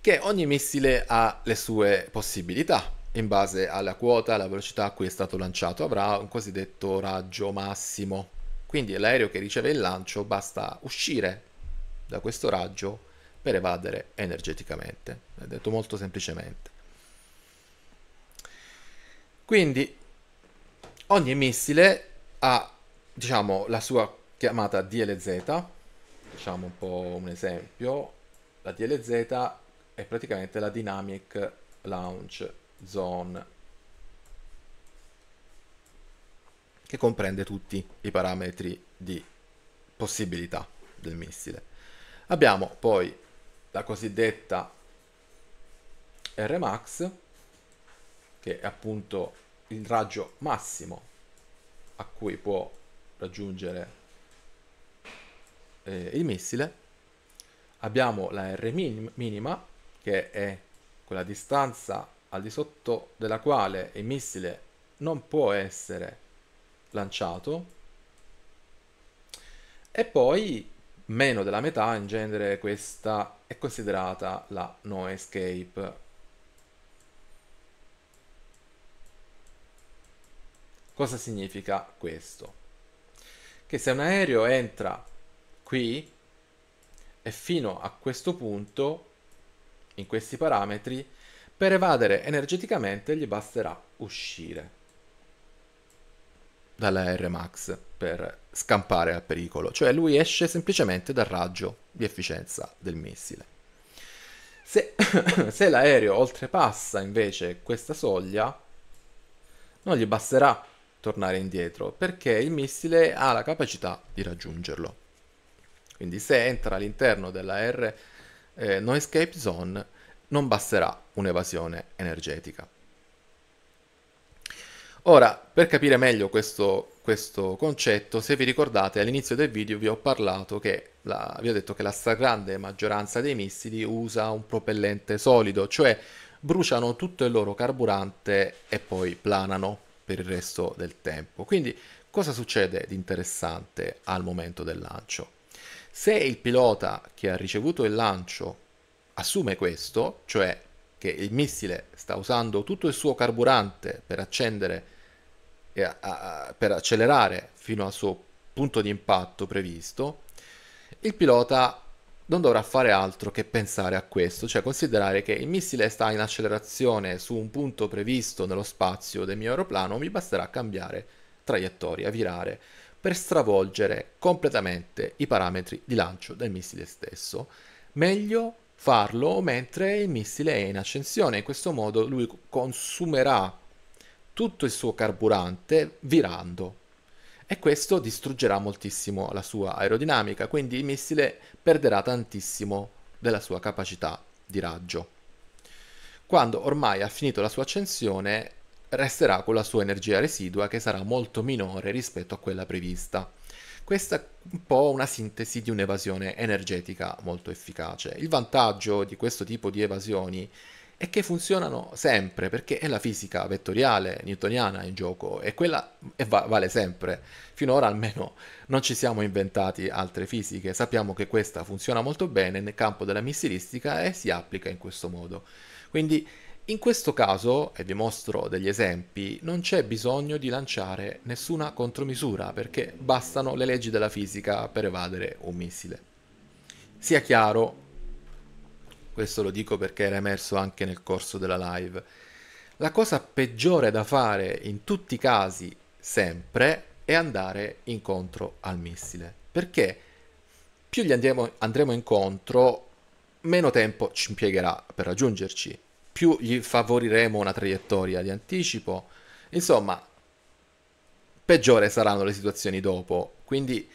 Che ogni missile ha le sue possibilità in base alla quota, alla velocità a cui è stato lanciato, avrà un cosiddetto raggio massimo. Quindi l'aereo che riceve il lancio basta uscire da questo raggio per evadere energeticamente. È detto molto semplicemente. Quindi ogni missile ha diciamo, la sua chiamata DLZ, facciamo un po' un esempio, la DLZ è praticamente la Dynamic Launch Zone che comprende tutti i parametri di possibilità del missile. Abbiamo poi la cosiddetta Rmax, che è appunto il raggio massimo a cui può raggiungere eh, il missile, abbiamo la R min minima, che è quella distanza al di sotto della quale il missile non può essere lanciato, e poi meno della metà in genere questa è considerata la no escape Cosa significa questo? Che se un aereo entra qui e fino a questo punto, in questi parametri, per evadere energeticamente gli basterà uscire dalla R max per scampare al pericolo, cioè lui esce semplicemente dal raggio di efficienza del missile. Se, se l'aereo oltrepassa invece questa soglia, non gli basterà tornare indietro perché il missile ha la capacità di raggiungerlo. Quindi se entra all'interno della R eh, no escape zone non basterà un'evasione energetica. Ora, per capire meglio questo, questo concetto, se vi ricordate all'inizio del video vi ho parlato che la, vi ho detto che la stragrande maggioranza dei missili usa un propellente solido, cioè bruciano tutto il loro carburante e poi planano per il resto del tempo. Quindi cosa succede di interessante al momento del lancio? Se il pilota che ha ricevuto il lancio assume questo, cioè che il missile sta usando tutto il suo carburante per accendere e a, a, per accelerare fino al suo punto di impatto previsto, il pilota non dovrà fare altro che pensare a questo, cioè considerare che il missile sta in accelerazione su un punto previsto nello spazio del mio aeroplano, mi basterà cambiare traiettoria, virare, per stravolgere completamente i parametri di lancio del missile stesso. Meglio farlo mentre il missile è in ascensione, in questo modo lui consumerà tutto il suo carburante virando e questo distruggerà moltissimo la sua aerodinamica, quindi il missile perderà tantissimo della sua capacità di raggio. Quando ormai ha finito la sua accensione, resterà con la sua energia residua che sarà molto minore rispetto a quella prevista. Questa è un po' una sintesi di un'evasione energetica molto efficace. Il vantaggio di questo tipo di evasioni è e che funzionano sempre perché è la fisica vettoriale newtoniana in gioco e quella e va- vale sempre. Finora almeno non ci siamo inventati altre fisiche, sappiamo che questa funziona molto bene nel campo della missilistica e si applica in questo modo. Quindi in questo caso, e vi mostro degli esempi, non c'è bisogno di lanciare nessuna contromisura perché bastano le leggi della fisica per evadere un missile. Sia chiaro, questo lo dico perché era emerso anche nel corso della live. La cosa peggiore da fare in tutti i casi, sempre, è andare incontro al missile, perché più gli andiamo, andremo incontro, meno tempo ci impiegherà per raggiungerci, più gli favoriremo una traiettoria di anticipo, insomma, peggiore saranno le situazioni dopo, quindi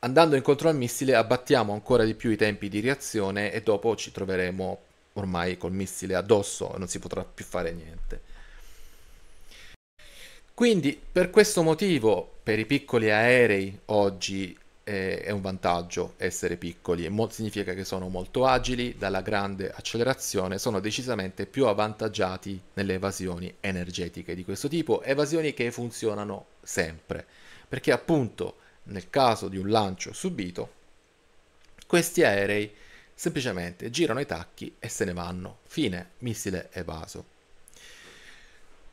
Andando incontro al missile abbattiamo ancora di più i tempi di reazione e dopo ci troveremo ormai col missile addosso e non si potrà più fare niente. Quindi per questo motivo per i piccoli aerei oggi eh, è un vantaggio essere piccoli, e significa che sono molto agili, dalla grande accelerazione sono decisamente più avvantaggiati nelle evasioni energetiche di questo tipo, evasioni che funzionano sempre, perché appunto nel caso di un lancio subito, questi aerei semplicemente girano i tacchi e se ne vanno. Fine, missile evaso.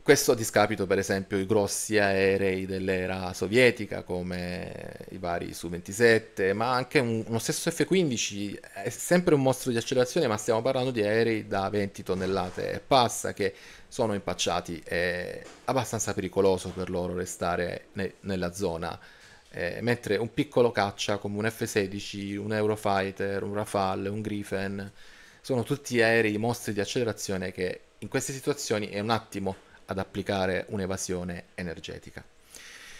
Questo a discapito per esempio i grossi aerei dell'era sovietica come i vari Su-27, ma anche un, uno stesso F-15 è sempre un mostro di accelerazione, ma stiamo parlando di aerei da 20 tonnellate e passa che sono impacciati, è abbastanza pericoloso per loro restare ne, nella zona eh, mentre un piccolo caccia come un F-16, un Eurofighter, un Rafale, un Griffin, sono tutti aerei mostri di accelerazione che in queste situazioni è un attimo ad applicare un'evasione energetica.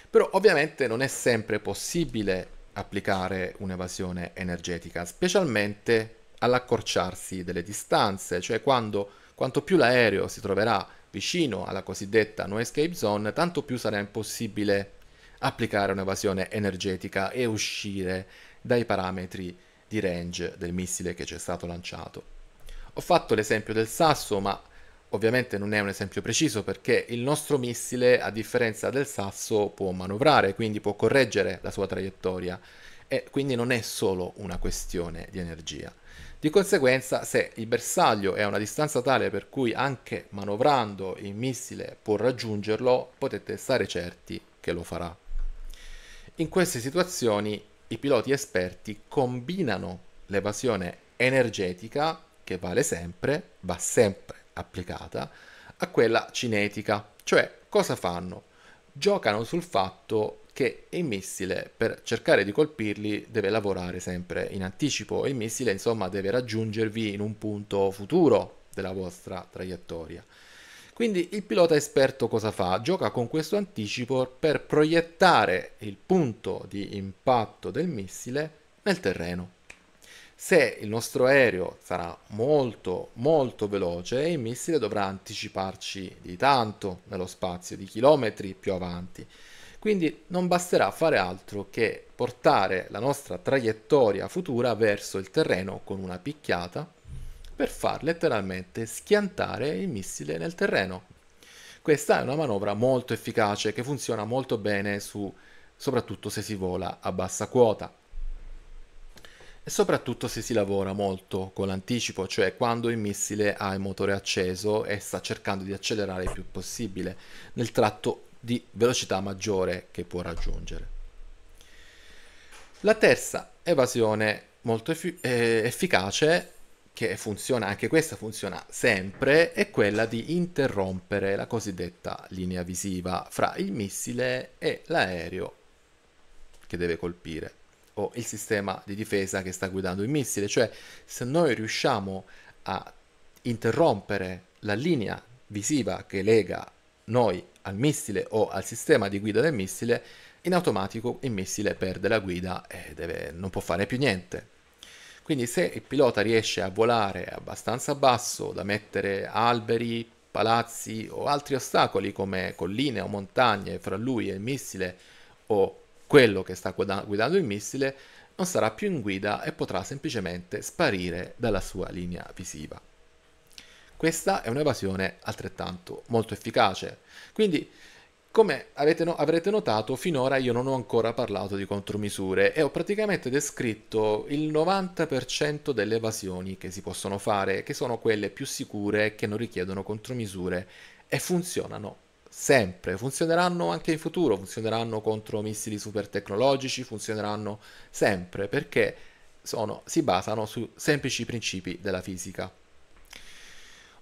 Però ovviamente non è sempre possibile applicare un'evasione energetica, specialmente all'accorciarsi delle distanze, cioè quando quanto più l'aereo si troverà vicino alla cosiddetta no escape zone, tanto più sarà impossibile applicare un'evasione energetica e uscire dai parametri di range del missile che ci è stato lanciato. Ho fatto l'esempio del sasso, ma ovviamente non è un esempio preciso perché il nostro missile, a differenza del sasso, può manovrare, quindi può correggere la sua traiettoria e quindi non è solo una questione di energia. Di conseguenza, se il bersaglio è a una distanza tale per cui anche manovrando il missile può raggiungerlo, potete stare certi che lo farà. In queste situazioni i piloti esperti combinano l'evasione energetica, che vale sempre, va sempre applicata, a quella cinetica. Cioè, cosa fanno? Giocano sul fatto che il missile, per cercare di colpirli, deve lavorare sempre in anticipo. Il missile, insomma, deve raggiungervi in un punto futuro della vostra traiettoria. Quindi il pilota esperto cosa fa? Gioca con questo anticipo per proiettare il punto di impatto del missile nel terreno. Se il nostro aereo sarà molto molto veloce, il missile dovrà anticiparci di tanto nello spazio, di chilometri più avanti. Quindi non basterà fare altro che portare la nostra traiettoria futura verso il terreno con una picchiata per far letteralmente schiantare il missile nel terreno. Questa è una manovra molto efficace che funziona molto bene su, soprattutto se si vola a bassa quota e soprattutto se si lavora molto con l'anticipo, cioè quando il missile ha il motore acceso e sta cercando di accelerare il più possibile nel tratto di velocità maggiore che può raggiungere. La terza evasione molto effic- eh, efficace che funziona, anche questa funziona sempre, è quella di interrompere la cosiddetta linea visiva fra il missile e l'aereo che deve colpire o il sistema di difesa che sta guidando il missile, cioè se noi riusciamo a interrompere la linea visiva che lega noi al missile o al sistema di guida del missile, in automatico il missile perde la guida e deve, non può fare più niente quindi se il pilota riesce a volare abbastanza basso da mettere alberi, palazzi o altri ostacoli come colline o montagne fra lui e il missile o quello che sta guidando il missile, non sarà più in guida e potrà semplicemente sparire dalla sua linea visiva. Questa è un'evasione altrettanto molto efficace. Quindi come no- avrete notato, finora io non ho ancora parlato di contromisure e ho praticamente descritto il 90% delle evasioni che si possono fare, che sono quelle più sicure, che non richiedono contromisure e funzionano sempre, funzioneranno anche in futuro, funzioneranno contro missili super tecnologici, funzioneranno sempre perché sono, si basano su semplici principi della fisica.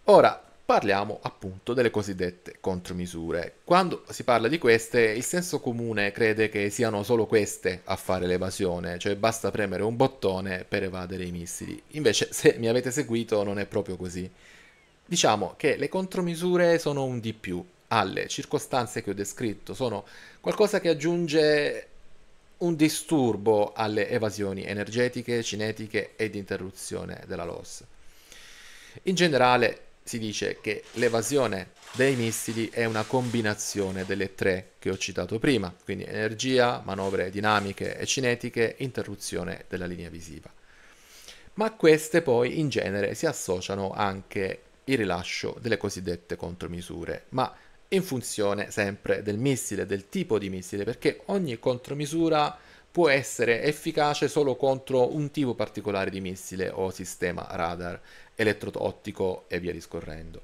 Ora, parliamo appunto delle cosiddette contromisure. Quando si parla di queste, il senso comune crede che siano solo queste a fare l'evasione, cioè basta premere un bottone per evadere i missili. Invece, se mi avete seguito, non è proprio così. Diciamo che le contromisure sono un di più alle circostanze che ho descritto, sono qualcosa che aggiunge un disturbo alle evasioni energetiche, cinetiche ed interruzione della loss. In generale, si dice che l'evasione dei missili è una combinazione delle tre che ho citato prima, quindi energia, manovre dinamiche e cinetiche, interruzione della linea visiva. Ma queste poi in genere si associano anche il rilascio delle cosiddette contromisure, ma in funzione sempre del missile, del tipo di missile, perché ogni contromisura può essere efficace solo contro un tipo particolare di missile o sistema radar elettrotottico e via discorrendo.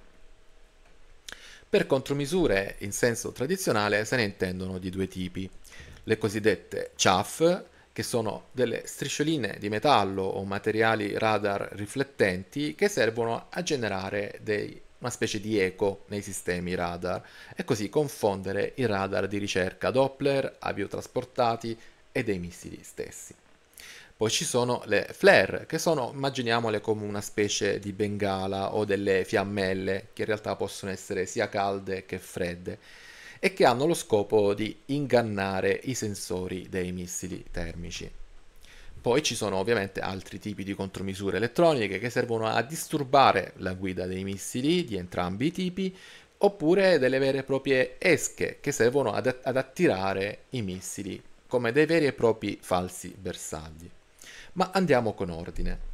Per contromisure in senso tradizionale se ne intendono di due tipi, le cosiddette CHAF, che sono delle striscioline di metallo o materiali radar riflettenti che servono a generare dei, una specie di eco nei sistemi radar e così confondere i radar di ricerca Doppler, aviotrasportati e dei missili stessi. Poi ci sono le flare, che sono, immaginiamole come una specie di bengala o delle fiammelle, che in realtà possono essere sia calde che fredde, e che hanno lo scopo di ingannare i sensori dei missili termici. Poi ci sono ovviamente altri tipi di contromisure elettroniche che servono a disturbare la guida dei missili di entrambi i tipi, oppure delle vere e proprie esche che servono ad, ad attirare i missili come dei veri e propri falsi bersagli. Ma andiamo con ordine.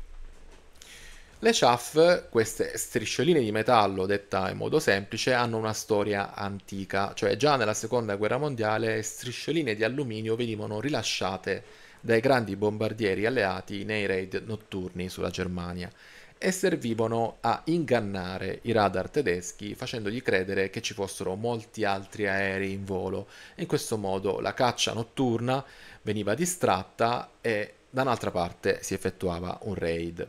Le chaff, queste striscioline di metallo, detta in modo semplice, hanno una storia antica, cioè già nella seconda guerra mondiale striscioline di alluminio venivano rilasciate dai grandi bombardieri alleati nei raid notturni sulla Germania e servivano a ingannare i radar tedeschi facendogli credere che ci fossero molti altri aerei in volo. In questo modo la caccia notturna veniva distratta e da un'altra parte si effettuava un raid.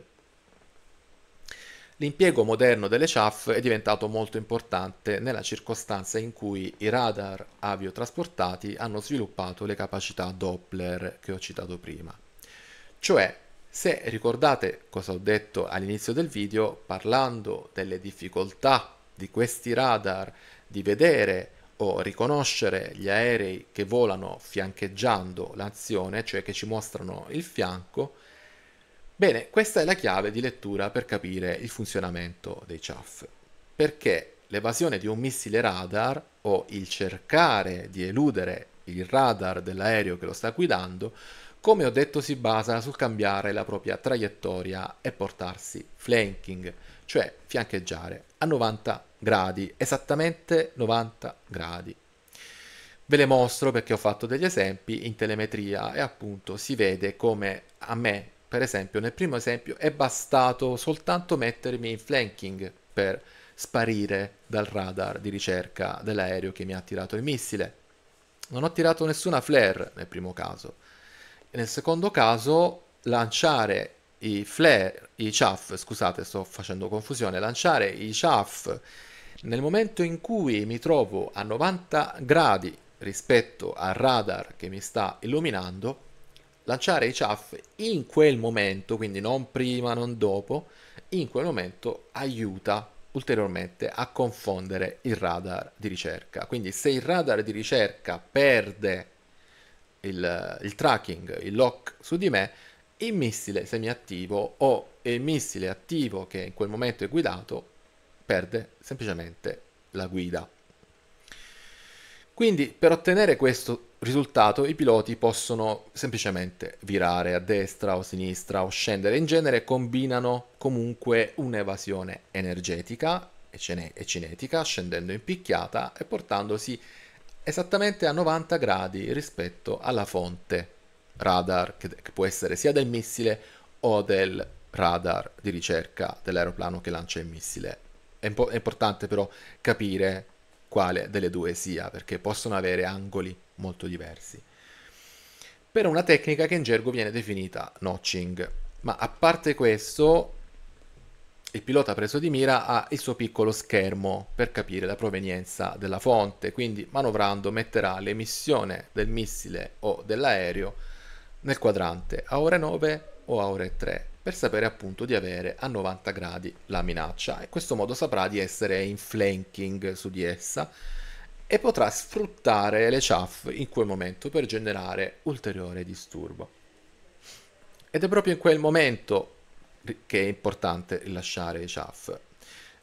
L'impiego moderno delle CHAF è diventato molto importante nella circostanza in cui i radar aviotrasportati hanno sviluppato le capacità Doppler che ho citato prima. Cioè, se ricordate cosa ho detto all'inizio del video, parlando delle difficoltà di questi radar di vedere o riconoscere gli aerei che volano fiancheggiando l'azione, cioè che ci mostrano il fianco. Bene, questa è la chiave di lettura per capire il funzionamento dei CHAF. perché l'evasione di un missile radar o il cercare di eludere il radar dell'aereo che lo sta guidando, come ho detto si basa sul cambiare la propria traiettoria e portarsi flanking, cioè fiancheggiare a 90 gradi, esattamente 90 gradi. Ve le mostro perché ho fatto degli esempi in telemetria e appunto si vede come a me, per esempio, nel primo esempio è bastato soltanto mettermi in flanking per sparire dal radar di ricerca dell'aereo che mi ha tirato il missile. Non ho tirato nessuna flare nel primo caso. Nel secondo caso lanciare i flare, i chaff, scusate sto facendo confusione, lanciare i chaff nel momento in cui mi trovo a 90 gradi rispetto al radar che mi sta illuminando, lanciare i chaff in quel momento, quindi non prima, non dopo, in quel momento aiuta ulteriormente a confondere il radar di ricerca. Quindi se il radar di ricerca perde il, il tracking, il lock su di me, il missile semiattivo o il missile attivo che in quel momento è guidato perde semplicemente la guida. Quindi per ottenere questo risultato i piloti possono semplicemente virare a destra o a sinistra o scendere, in genere combinano comunque un'evasione energetica e, cine- e cinetica scendendo in picchiata e portandosi esattamente a 90 gradi rispetto alla fonte radar che, che può essere sia del missile o del radar di ricerca dell'aeroplano che lancia il missile è, è importante però capire quale delle due sia, perché possono avere angoli molto diversi. Per una tecnica che in gergo viene definita notching, ma a parte questo il pilota preso di mira ha il suo piccolo schermo per capire la provenienza della fonte, quindi manovrando metterà l'emissione del missile o dell'aereo nel quadrante a ore 9 o a ore 3 per sapere appunto di avere a 90 gradi la minaccia e in questo modo saprà di essere in flanking su di essa e potrà sfruttare le chaff in quel momento per generare ulteriore disturbo. Ed è proprio in quel momento che è importante rilasciare i chaff.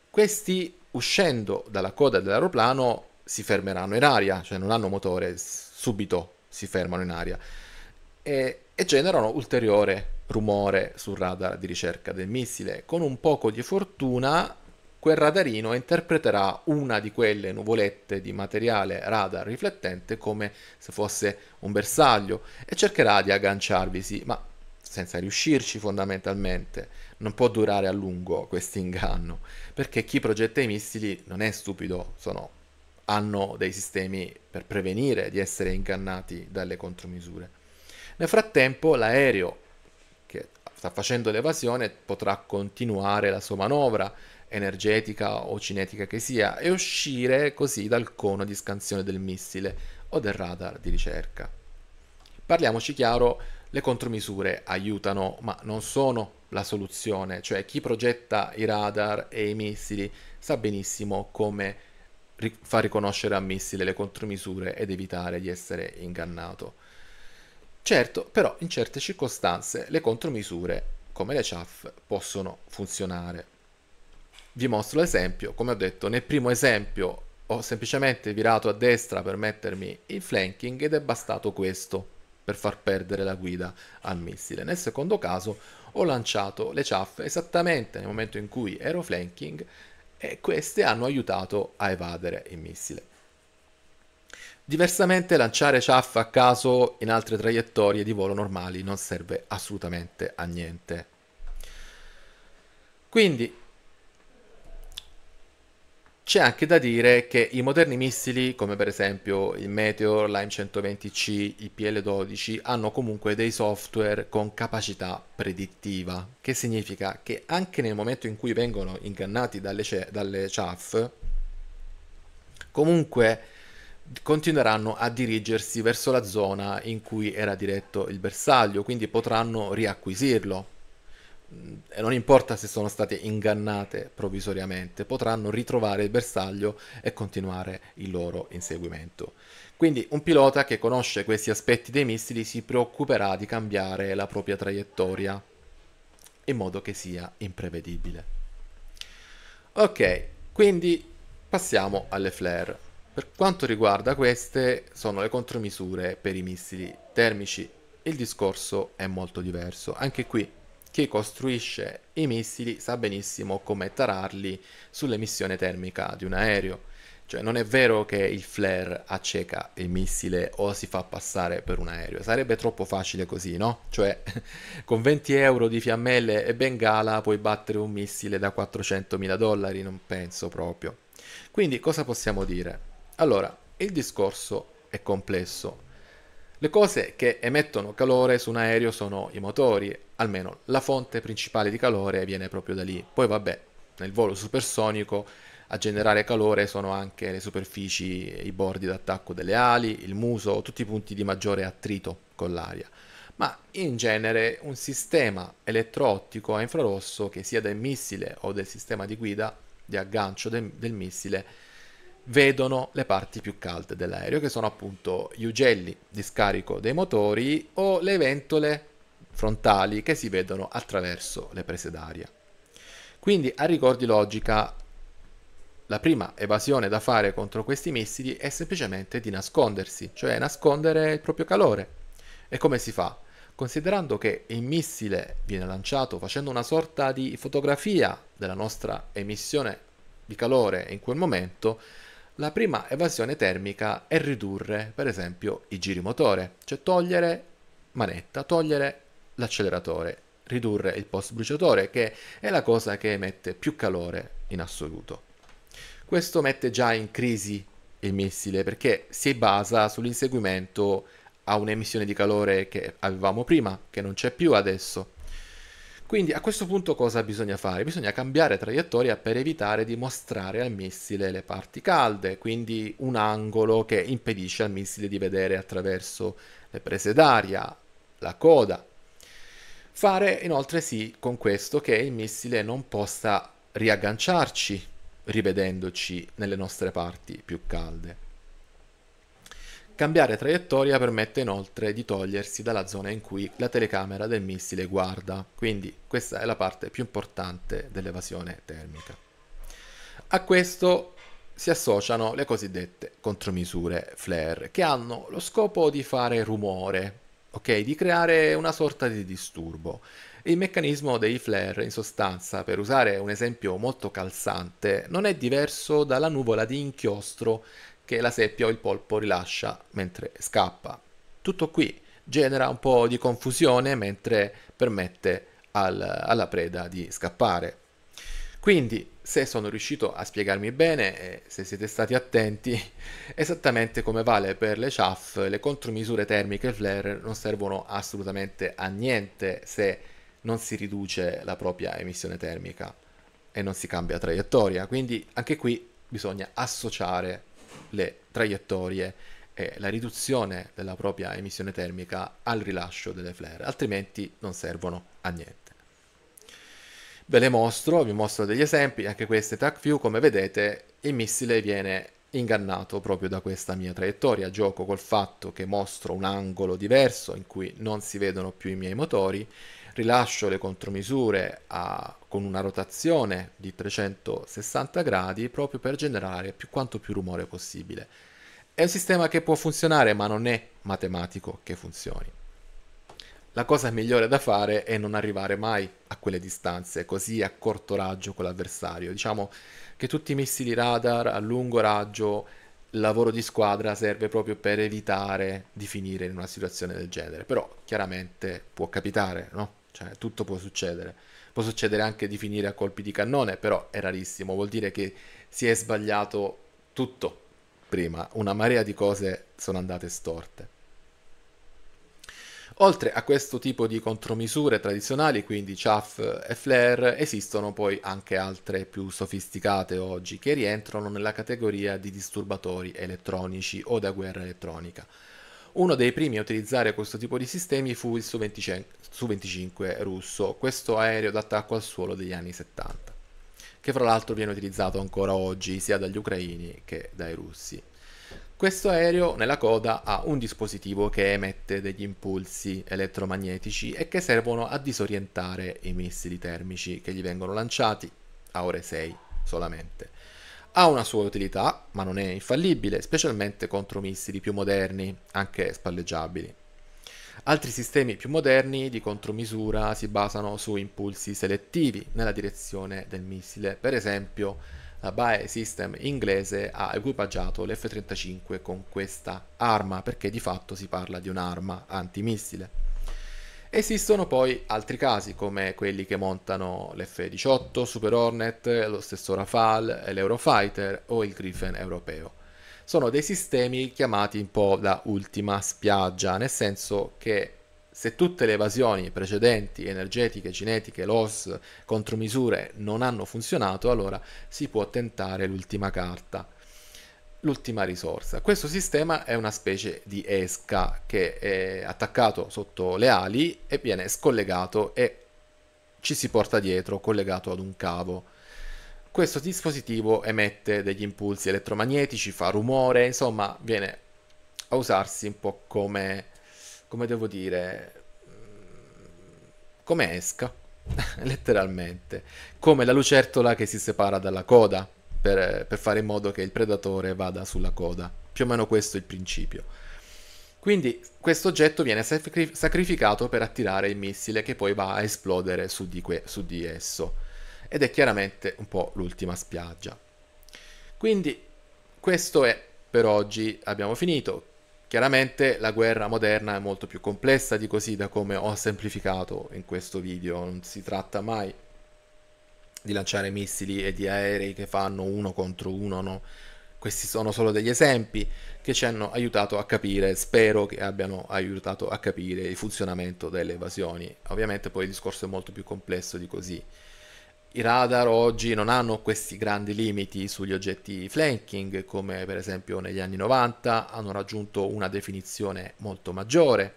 Questi uscendo dalla coda dell'aeroplano si fermeranno in aria, cioè non hanno motore, subito si fermano in aria e, e generano ulteriore rumore sul radar di ricerca del missile. Con un poco di fortuna quel radarino interpreterà una di quelle nuvolette di materiale radar riflettente come se fosse un bersaglio e cercherà di agganciarvisi, ma senza riuscirci fondamentalmente. Non può durare a lungo questo inganno, perché chi progetta i missili non è stupido, sono, hanno dei sistemi per prevenire di essere ingannati dalle contromisure. Nel frattempo l'aereo che sta facendo l'evasione potrà continuare la sua manovra energetica o cinetica che sia e uscire così dal cono di scansione del missile o del radar di ricerca. Parliamoci chiaro, le contromisure aiutano ma non sono la soluzione, cioè chi progetta i radar e i missili sa benissimo come far riconoscere al missile le contromisure ed evitare di essere ingannato. Certo, però in certe circostanze le contromisure, come le CHAF, possono funzionare. Vi mostro l'esempio, come ho detto nel primo esempio ho semplicemente virato a destra per mettermi in flanking ed è bastato questo per far perdere la guida al missile. Nel secondo caso ho lanciato le chaff esattamente nel momento in cui ero flanking e queste hanno aiutato a evadere il missile. Diversamente lanciare chaff a caso in altre traiettorie di volo normali non serve assolutamente a niente. Quindi c'è anche da dire che i moderni missili, come per esempio il Meteor, l'AIM-120C, il PL-12, hanno comunque dei software con capacità predittiva, che significa che anche nel momento in cui vengono ingannati dalle, dalle chaff, comunque continueranno a dirigersi verso la zona in cui era diretto il bersaglio, quindi potranno riacquisirlo. Mm, e non importa se sono state ingannate provvisoriamente, potranno ritrovare il bersaglio e continuare il loro inseguimento. Quindi un pilota che conosce questi aspetti dei missili si preoccuperà di cambiare la propria traiettoria in modo che sia imprevedibile. Ok, quindi passiamo alle flare. Per quanto riguarda queste, sono le contromisure per i missili termici. Il discorso è molto diverso. Anche qui, chi costruisce i missili sa benissimo come tararli sull'emissione termica di un aereo. Cioè non è vero che il flare acceca il missile o si fa passare per un aereo, sarebbe troppo facile così, no? Cioè con 20 euro di fiammelle e bengala puoi battere un missile da 400 mila dollari, non penso proprio. Quindi cosa possiamo dire? Allora, il discorso è complesso. Le cose che emettono calore su un aereo sono i motori, almeno la fonte principale di calore viene proprio da lì. Poi vabbè, nel volo supersonico a generare calore sono anche le superfici, i bordi d'attacco delle ali, il muso, tutti i punti di maggiore attrito con l'aria. Ma in genere un sistema elettro-ottico a infrarosso che sia del missile o del sistema di guida di aggancio del, del missile vedono le parti più calde dell'aereo, che sono appunto gli ugelli di scarico dei motori o le ventole frontali che si vedono attraverso le prese d'aria. Quindi, a ricordi logica, la prima evasione da fare contro questi missili è semplicemente di nascondersi, cioè nascondere il proprio calore. E come si fa? Considerando che il missile viene lanciato facendo una sorta di fotografia della nostra emissione di calore in quel momento, la prima evasione termica è ridurre, per esempio, i giri motore, cioè togliere manetta, togliere l'acceleratore, ridurre il post bruciatore, che è la cosa che emette più calore in assoluto. Questo mette già in crisi il missile perché si basa sull'inseguimento a un'emissione di calore che avevamo prima, che non c'è più adesso. Quindi a questo punto cosa bisogna fare? Bisogna cambiare traiettoria per evitare di mostrare al missile le parti calde, quindi un angolo che impedisce al missile di vedere attraverso le prese d'aria, la coda. Fare inoltre sì con questo che il missile non possa riagganciarci rivedendoci nelle nostre parti più calde. Cambiare traiettoria permette inoltre di togliersi dalla zona in cui la telecamera del missile guarda, quindi questa è la parte più importante dell'evasione termica. A questo si associano le cosiddette contromisure flare, che hanno lo scopo di fare rumore, ok? Di creare una sorta di disturbo. Il meccanismo dei flare, in sostanza, per usare un esempio molto calzante, non è diverso dalla nuvola di inchiostro che la seppia o il polpo rilascia mentre scappa. Tutto qui genera un po' di confusione mentre permette al, alla preda di scappare. Quindi, se sono riuscito a spiegarmi bene e se siete stati attenti, esattamente come vale per le chaff, le contromisure termiche e flare non servono assolutamente a niente se non si riduce la propria emissione termica e non si cambia traiettoria. Quindi anche qui bisogna associare le traiettorie e la riduzione della propria emissione termica al rilascio delle flare, altrimenti non servono a niente. Ve le mostro, vi mostro degli esempi, anche queste track view, come vedete il missile viene ingannato proprio da questa mia traiettoria, gioco col fatto che mostro un angolo diverso in cui non si vedono più i miei motori rilascio le contromisure a, con una rotazione di 360 gradi proprio per generare più, quanto più rumore possibile. È un sistema che può funzionare ma non è matematico che funzioni. La cosa migliore da fare è non arrivare mai a quelle distanze così a corto raggio con l'avversario. Diciamo che tutti i missili radar a lungo raggio il lavoro di squadra serve proprio per evitare di finire in una situazione del genere. Però chiaramente può capitare, no? cioè tutto può succedere. Può succedere anche di finire a colpi di cannone, però è rarissimo, vuol dire che si è sbagliato tutto prima, una marea di cose sono andate storte. Oltre a questo tipo di contromisure tradizionali, quindi chaff e flare, esistono poi anche altre più sofisticate oggi che rientrano nella categoria di disturbatori elettronici o da guerra elettronica. Uno dei primi a utilizzare questo tipo di sistemi fu il Su-25 russo, questo aereo d'attacco al suolo degli anni 70, che fra l'altro viene utilizzato ancora oggi sia dagli ucraini che dai russi. Questo aereo nella coda ha un dispositivo che emette degli impulsi elettromagnetici e che servono a disorientare i missili termici che gli vengono lanciati a ore 6 solamente. Ha una sua utilità, ma non è infallibile, specialmente contro missili più moderni, anche spalleggiabili. Altri sistemi più moderni di contromisura si basano su impulsi selettivi nella direzione del missile. Per esempio, la BAE System inglese ha equipaggiato l'F-35 con questa arma, perché di fatto si parla di un'arma antimissile. Esistono poi altri casi come quelli che montano l'F-18, Super Hornet, lo stesso Rafale, l'Eurofighter o il Griffin europeo. Sono dei sistemi chiamati un po' da ultima spiaggia, nel senso che se tutte le evasioni precedenti, energetiche, cinetiche, loss, contromisure non hanno funzionato, allora si può tentare l'ultima carta l'ultima risorsa. Questo sistema è una specie di esca che è attaccato sotto le ali e viene scollegato e ci si porta dietro collegato ad un cavo. Questo dispositivo emette degli impulsi elettromagnetici, fa rumore, insomma viene a usarsi un po' come, come devo dire, come esca, letteralmente, come la lucertola che si separa dalla coda per, per fare in modo che il predatore vada sulla coda. Più o meno questo è il principio. Quindi questo oggetto viene sacrificato per attirare il missile che poi va a esplodere su di, que- su di esso. Ed è chiaramente un po' l'ultima spiaggia. Quindi questo è per oggi, abbiamo finito. Chiaramente la guerra moderna è molto più complessa di così da come ho semplificato in questo video, non si tratta mai di lanciare missili e di aerei che fanno uno contro uno, no? Questi sono solo degli esempi che ci hanno aiutato a capire, spero che abbiano aiutato a capire il funzionamento delle evasioni. Ovviamente poi il discorso è molto più complesso di così. I radar oggi non hanno questi grandi limiti sugli oggetti flanking, come per esempio negli anni 90 hanno raggiunto una definizione molto maggiore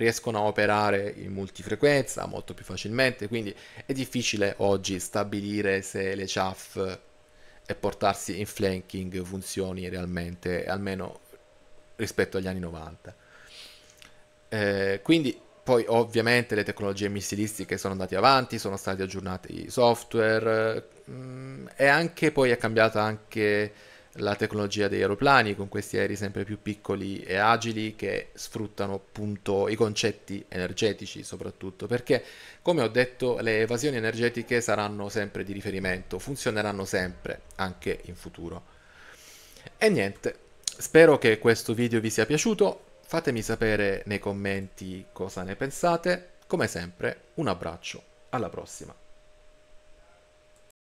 riescono a operare in multifrequenza molto più facilmente, quindi è difficile oggi stabilire se le chaff e portarsi in flanking funzioni realmente, almeno rispetto agli anni 90. Eh, quindi poi ovviamente le tecnologie missilistiche sono andate avanti, sono stati aggiornati i software mh, mm, e anche poi è cambiata anche la tecnologia degli aeroplani, con questi aerei sempre più piccoli e agili che sfruttano appunto i concetti energetici soprattutto, perché come ho detto le evasioni energetiche saranno sempre di riferimento, funzioneranno sempre, anche in futuro. E niente, spero che questo video vi sia piaciuto, fatemi sapere nei commenti cosa ne pensate, come sempre un abbraccio, alla prossima!